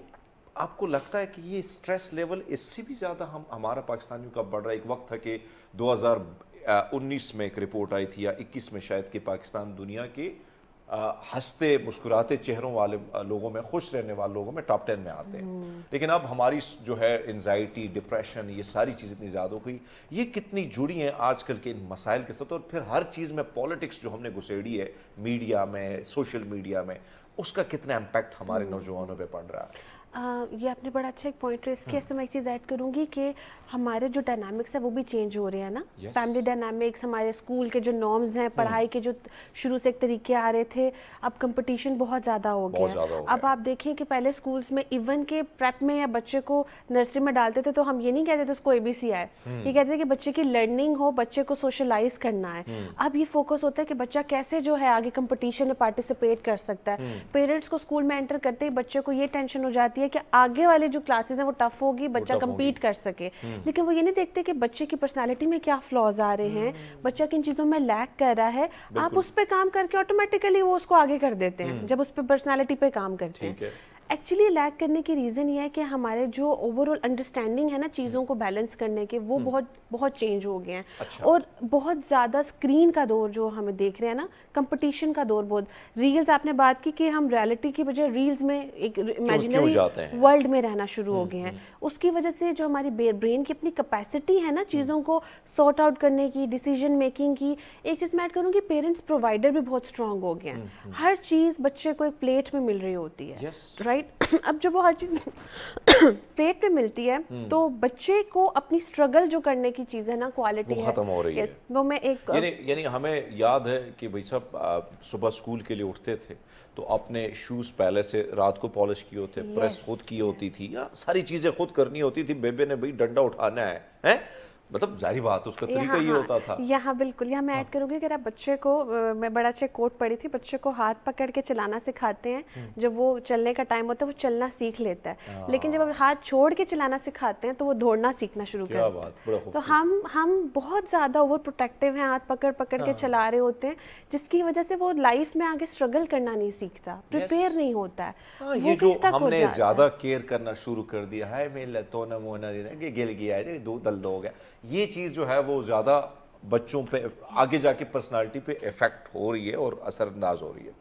आपको लगता है कि ये स्ट्रेस लेवल इससे भी ज़्यादा हम हमारा पाकिस्तानियों का बढ़ रहा है एक वक्त था कि 2019 में एक रिपोर्ट आई थी या 21 में शायद कि पाकिस्तान दुनिया के हंसते मुस्कुराते चेहरों वाले लोगों में खुश रहने वाले लोगों में टॉप टेन में आते हैं हम्म। लेकिन अब हमारी जो है एनजाइटी डिप्रेशन ये सारी चीज़ इतनी ज़्यादा हो गई ये कितनी जुड़ी हैं आजकल के इन मसाइल के साथ और फिर हर चीज़ में पॉलिटिक्स जो हमने घुसेड़ी है मीडिया में सोशल मीडिया में उसका कितना इम्पैक्ट हमारे हम्म। नौजवानों पर पड़ रहा है आ, ये आपने बड़ा अच्छा एक पॉइंट रेस किया हम्म। मैं एक चीज़ ऐड करूँगी कि हमारे जो डायनामिक्स है वो भी चेंज हो रहे हैं ना फैमिली yes. डायनामिक्स हमारे स्कूल के जो नॉर्म्स हैं हम्म। पढ़ाई के जो शुरू से एक तरीके आ रहे थे अब कंपटीशन बहुत ज़्यादा हो गया अब आप देखें कि पहले स्कूल्स में इवन के प्रेप में या बच्चे को नर्सरी में डालते थे तो हम ये नहीं कहते थे उसको ए बी सी आए ये कहते थे कि बच्चे की लर्निंग हो बच्चे को सोशलाइज करना है हम्म। अब ये फोकस होता है कि बच्चा कैसे जो है आगे कंपटीशन में पार्टिसिपेट कर सकता है पेरेंट्स हम्म। को स्कूल में एंटर करते ही बच्चे को ये टेंशन हो जाती है कि आगे वाले जो क्लासेस हैं वो टफ होगी बच्चा कम्पीट कर सके लेकिन वो ये नहीं देखते कि बच्चे की पर्सनैलिटी में क्या फ्लॉज आ रहे हैं हम्म। बच्चा किन चीज़ों में लैक कर रहा है आप उस पर काम करके ऑटोमेटिकली वो उसको आगे कर देते हैं हम्म। जब उस पर पर्सनैलिटी पे काम करते हैं एक्चुअली लैक करने की रीज़न ये है कि हमारे जो ओवरऑल अंडरस्टैंडिंग है ना चीज़ों को बैलेंस करने के वो हम्म। बहुत बहुत चेंज हो गए हैं अच्छा। और बहुत ज़्यादा स्क्रीन का दौर जो हमें देख रहे हैं ना कंपटीशन का दौर बहुत रील्स आपने बात की कि हम रियलिटी की बजाय रील्स में एक इमेजिनरी वर्ल्ड में रहना शुरू हो हम्म, गए हैं हम्म। उसकी वजह से जो हमारी ब्रेन की अपनी कैपेसिटी है ना चीज़ों को सॉर्ट आउट करने की डिसीजन मेकिंग की एक चीज़ मैं ऐड करूँ कि पेरेंट्स प्रोवाइडर भी बहुत स्ट्रांग हो गए हैं हर चीज़ बच्चे को एक प्लेट में मिल रही होती है राइट राइट right? अब जब वो हर चीज़ प्लेट पे मिलती है हम्म। तो बच्चे को अपनी स्ट्रगल जो करने की चीज़ है ना क्वालिटी खत्म हो रही yes, है वो मैं एक यानी यानी हमें याद है कि भाई साहब सुबह स्कूल के लिए उठते थे तो अपने शूज़ पहले से रात को पॉलिश किए होते yes. प्रेस खुद की होती थी या सारी चीज़ें खुद करनी होती थी बेबे ने भाई डंडा उठाना है, है? मतलब जारी बात उसका तरीका ये हाँ, होता था यहाँ बिल्कुल यहाँ मैं हाँ। ऐड करूँगी अगर आप बच्चे को मैं बड़ा अच्छे कोट पढ़ी थी बच्चे को हाथ पकड़ के चलाना सिखाते हैं हम्म। जब वो चलने का टाइम होता है वो चलना सीख लेता है हाँ। लेकिन जब हाथ छोड़ के चलाना सिखाते हैं तो वो दौड़ना सीखना शुरू कर तो हम हम बहुत ज़्यादा ओवर प्रोटेक्टिव है हाथ पकड़ पकड़ के चला रहे होते हैं जिसकी वजह से वो लाइफ में आगे स्ट्रगल करना नहीं सीखता प्रिपेयर नहीं होता है ये जो हमने ज़्यादा केयर करना शुरू कर दिया है तो गिर गया दो दल दो हो गया ये चीज़ जो है वो ज़्यादा बच्चों पे आगे जाके पर्सनालिटी पे इफ़ेक्ट हो रही है और असरअंदाज हो रही है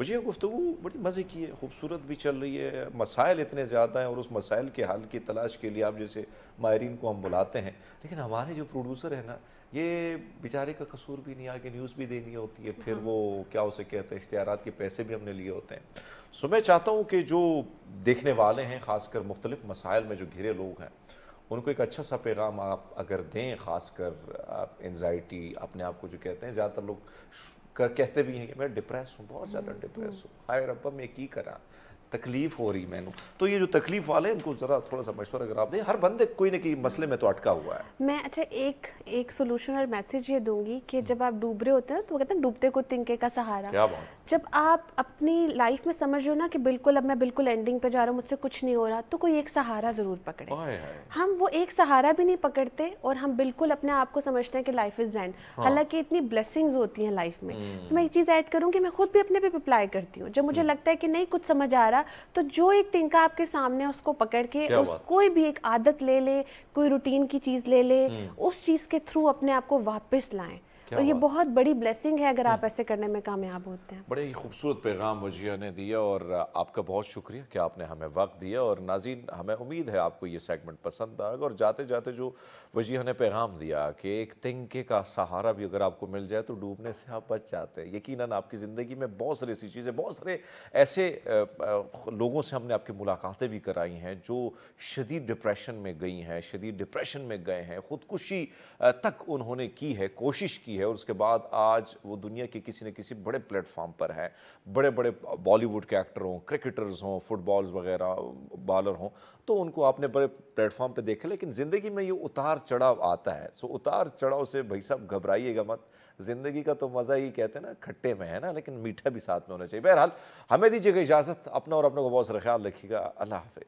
मुझे ये गुफ्तु बड़ी मज़े की है खूबसूरत भी चल रही है मसाइल इतने ज़्यादा हैं और उस मसाइल के हल की तलाश के लिए आप जैसे माहरीन को हम बुलाते हैं लेकिन हमारे जो प्रोड्यूसर है ना ये बेचारे का कसूर भी नहीं आगे न्यूज़ भी देनी होती है फिर वो क्या उसे कहते हैं इश्तहार के पैसे भी हमने लिए होते हैं सो मैं चाहता हूँ कि जो देखने वाले हैं ख़ासकर मुख्तलिफ़ मसाइल में जो घिरे लोग हैं उनको एक अच्छा सा पैगाम आप अगर दें ख़ास कर आप एनजाइटी अपने आप को जो कहते हैं ज़्यादातर लोग कर कहते भी हैं कि मैं डिप्रेस हूँ बहुत ज़्यादा डिप्रेस हम्म, हम्म। हूँ हाय रब्बा मैं की करा तकलीफ हो रही मैं तो ये जो तकलीफ वाले इनको ज़रा थोड़ा सा मशवरा अगर आप दें हर बंदे कोई ना कोई मसले में तो अटका हुआ है मैं अच्छा एक एक सोल्यूशन और मैसेज ये दूंगी कि हम्म। जब आप डूब रहे होते हैं तो वो कहते हैं डूबते को तिनके का सहारा क्या बात जब आप अपनी लाइफ में समझ रहे हो ना कि बिल्कुल अब मैं बिल्कुल एंडिंग पे जा रहा हूँ मुझसे कुछ नहीं हो रहा तो कोई एक सहारा ज़रूर पकड़े हम वो एक सहारा भी नहीं पकड़ते और हम बिल्कुल अपने आप को समझते हैं कि लाइफ इज़ एंड हालांकि इतनी ब्लेसिंग्स होती हैं लाइफ में हम्म। तो मैं एक चीज़ ऐड करूँ कि मैं खुद भी अपने पे अप्लाई करती हूँ जब मुझे हम्म। लगता है कि नहीं कुछ समझ आ रहा रहा तो जो एक तिनका आपके सामने उसको पकड़ के उस कोई भी एक आदत ले ले कोई रूटीन की चीज़ ले ले हम्म। उस चीज़ के थ्रू अपने आप को वापस लाएं तो ये बहुत बड़ी ब्लेसिंग है अगर आप हम्म। ऐसे करने में कामयाब होते हैं बड़े ही खूबसूरत पैगाम वजिया ने दिया और आपका बहुत शुक्रिया कि आपने हमें वक्त दिया और नाजीन हमें उम्मीद है आपको ये सेगमेंट पसंद आएगा और जाते जाते जो वजिया ने पैगाम दिया कि एक तिंके का सहारा भी अगर आपको मिल जाए तो डूबने से आप बच जाते हैं यकीन आपकी ज़िंदगी में बहुत सारी ऐसी चीज़ें बहुत सारे ऐसे लोगों से हमने आपकी मुलाकातें भी कराई हैं जो शदीद डिप्रेशन में गई हैं शदीद डिप्रेशन में गए हैं ख़ुदकुशी तक उन्होंने की है कोशिश की की है और उसके बाद आज वो दुनिया के किसी न किसी बड़े प्लेटफॉर्म पर है बड़े बड़े बॉलीवुड के एक्टर हों क्रिकेटर्स हों फुटबॉल्स वगैरह बॉलर हों तो उनको आपने बड़े प्लेटफॉर्म पर देखा लेकिन ज़िंदगी में ये उतार चढ़ाव आता है सो उतार चढ़ाव से भाई साहब घबराइएगा मत ज़िंदगी का तो मज़ा ही कहते हैं ना खट्टे में है ना लेकिन मीठा भी साथ में होना चाहिए बहरहाल हमें दीजिएगा इजाज़त अपना और अपने को बहुत सारा ख्याल रखिएगा अल्लाह हाफि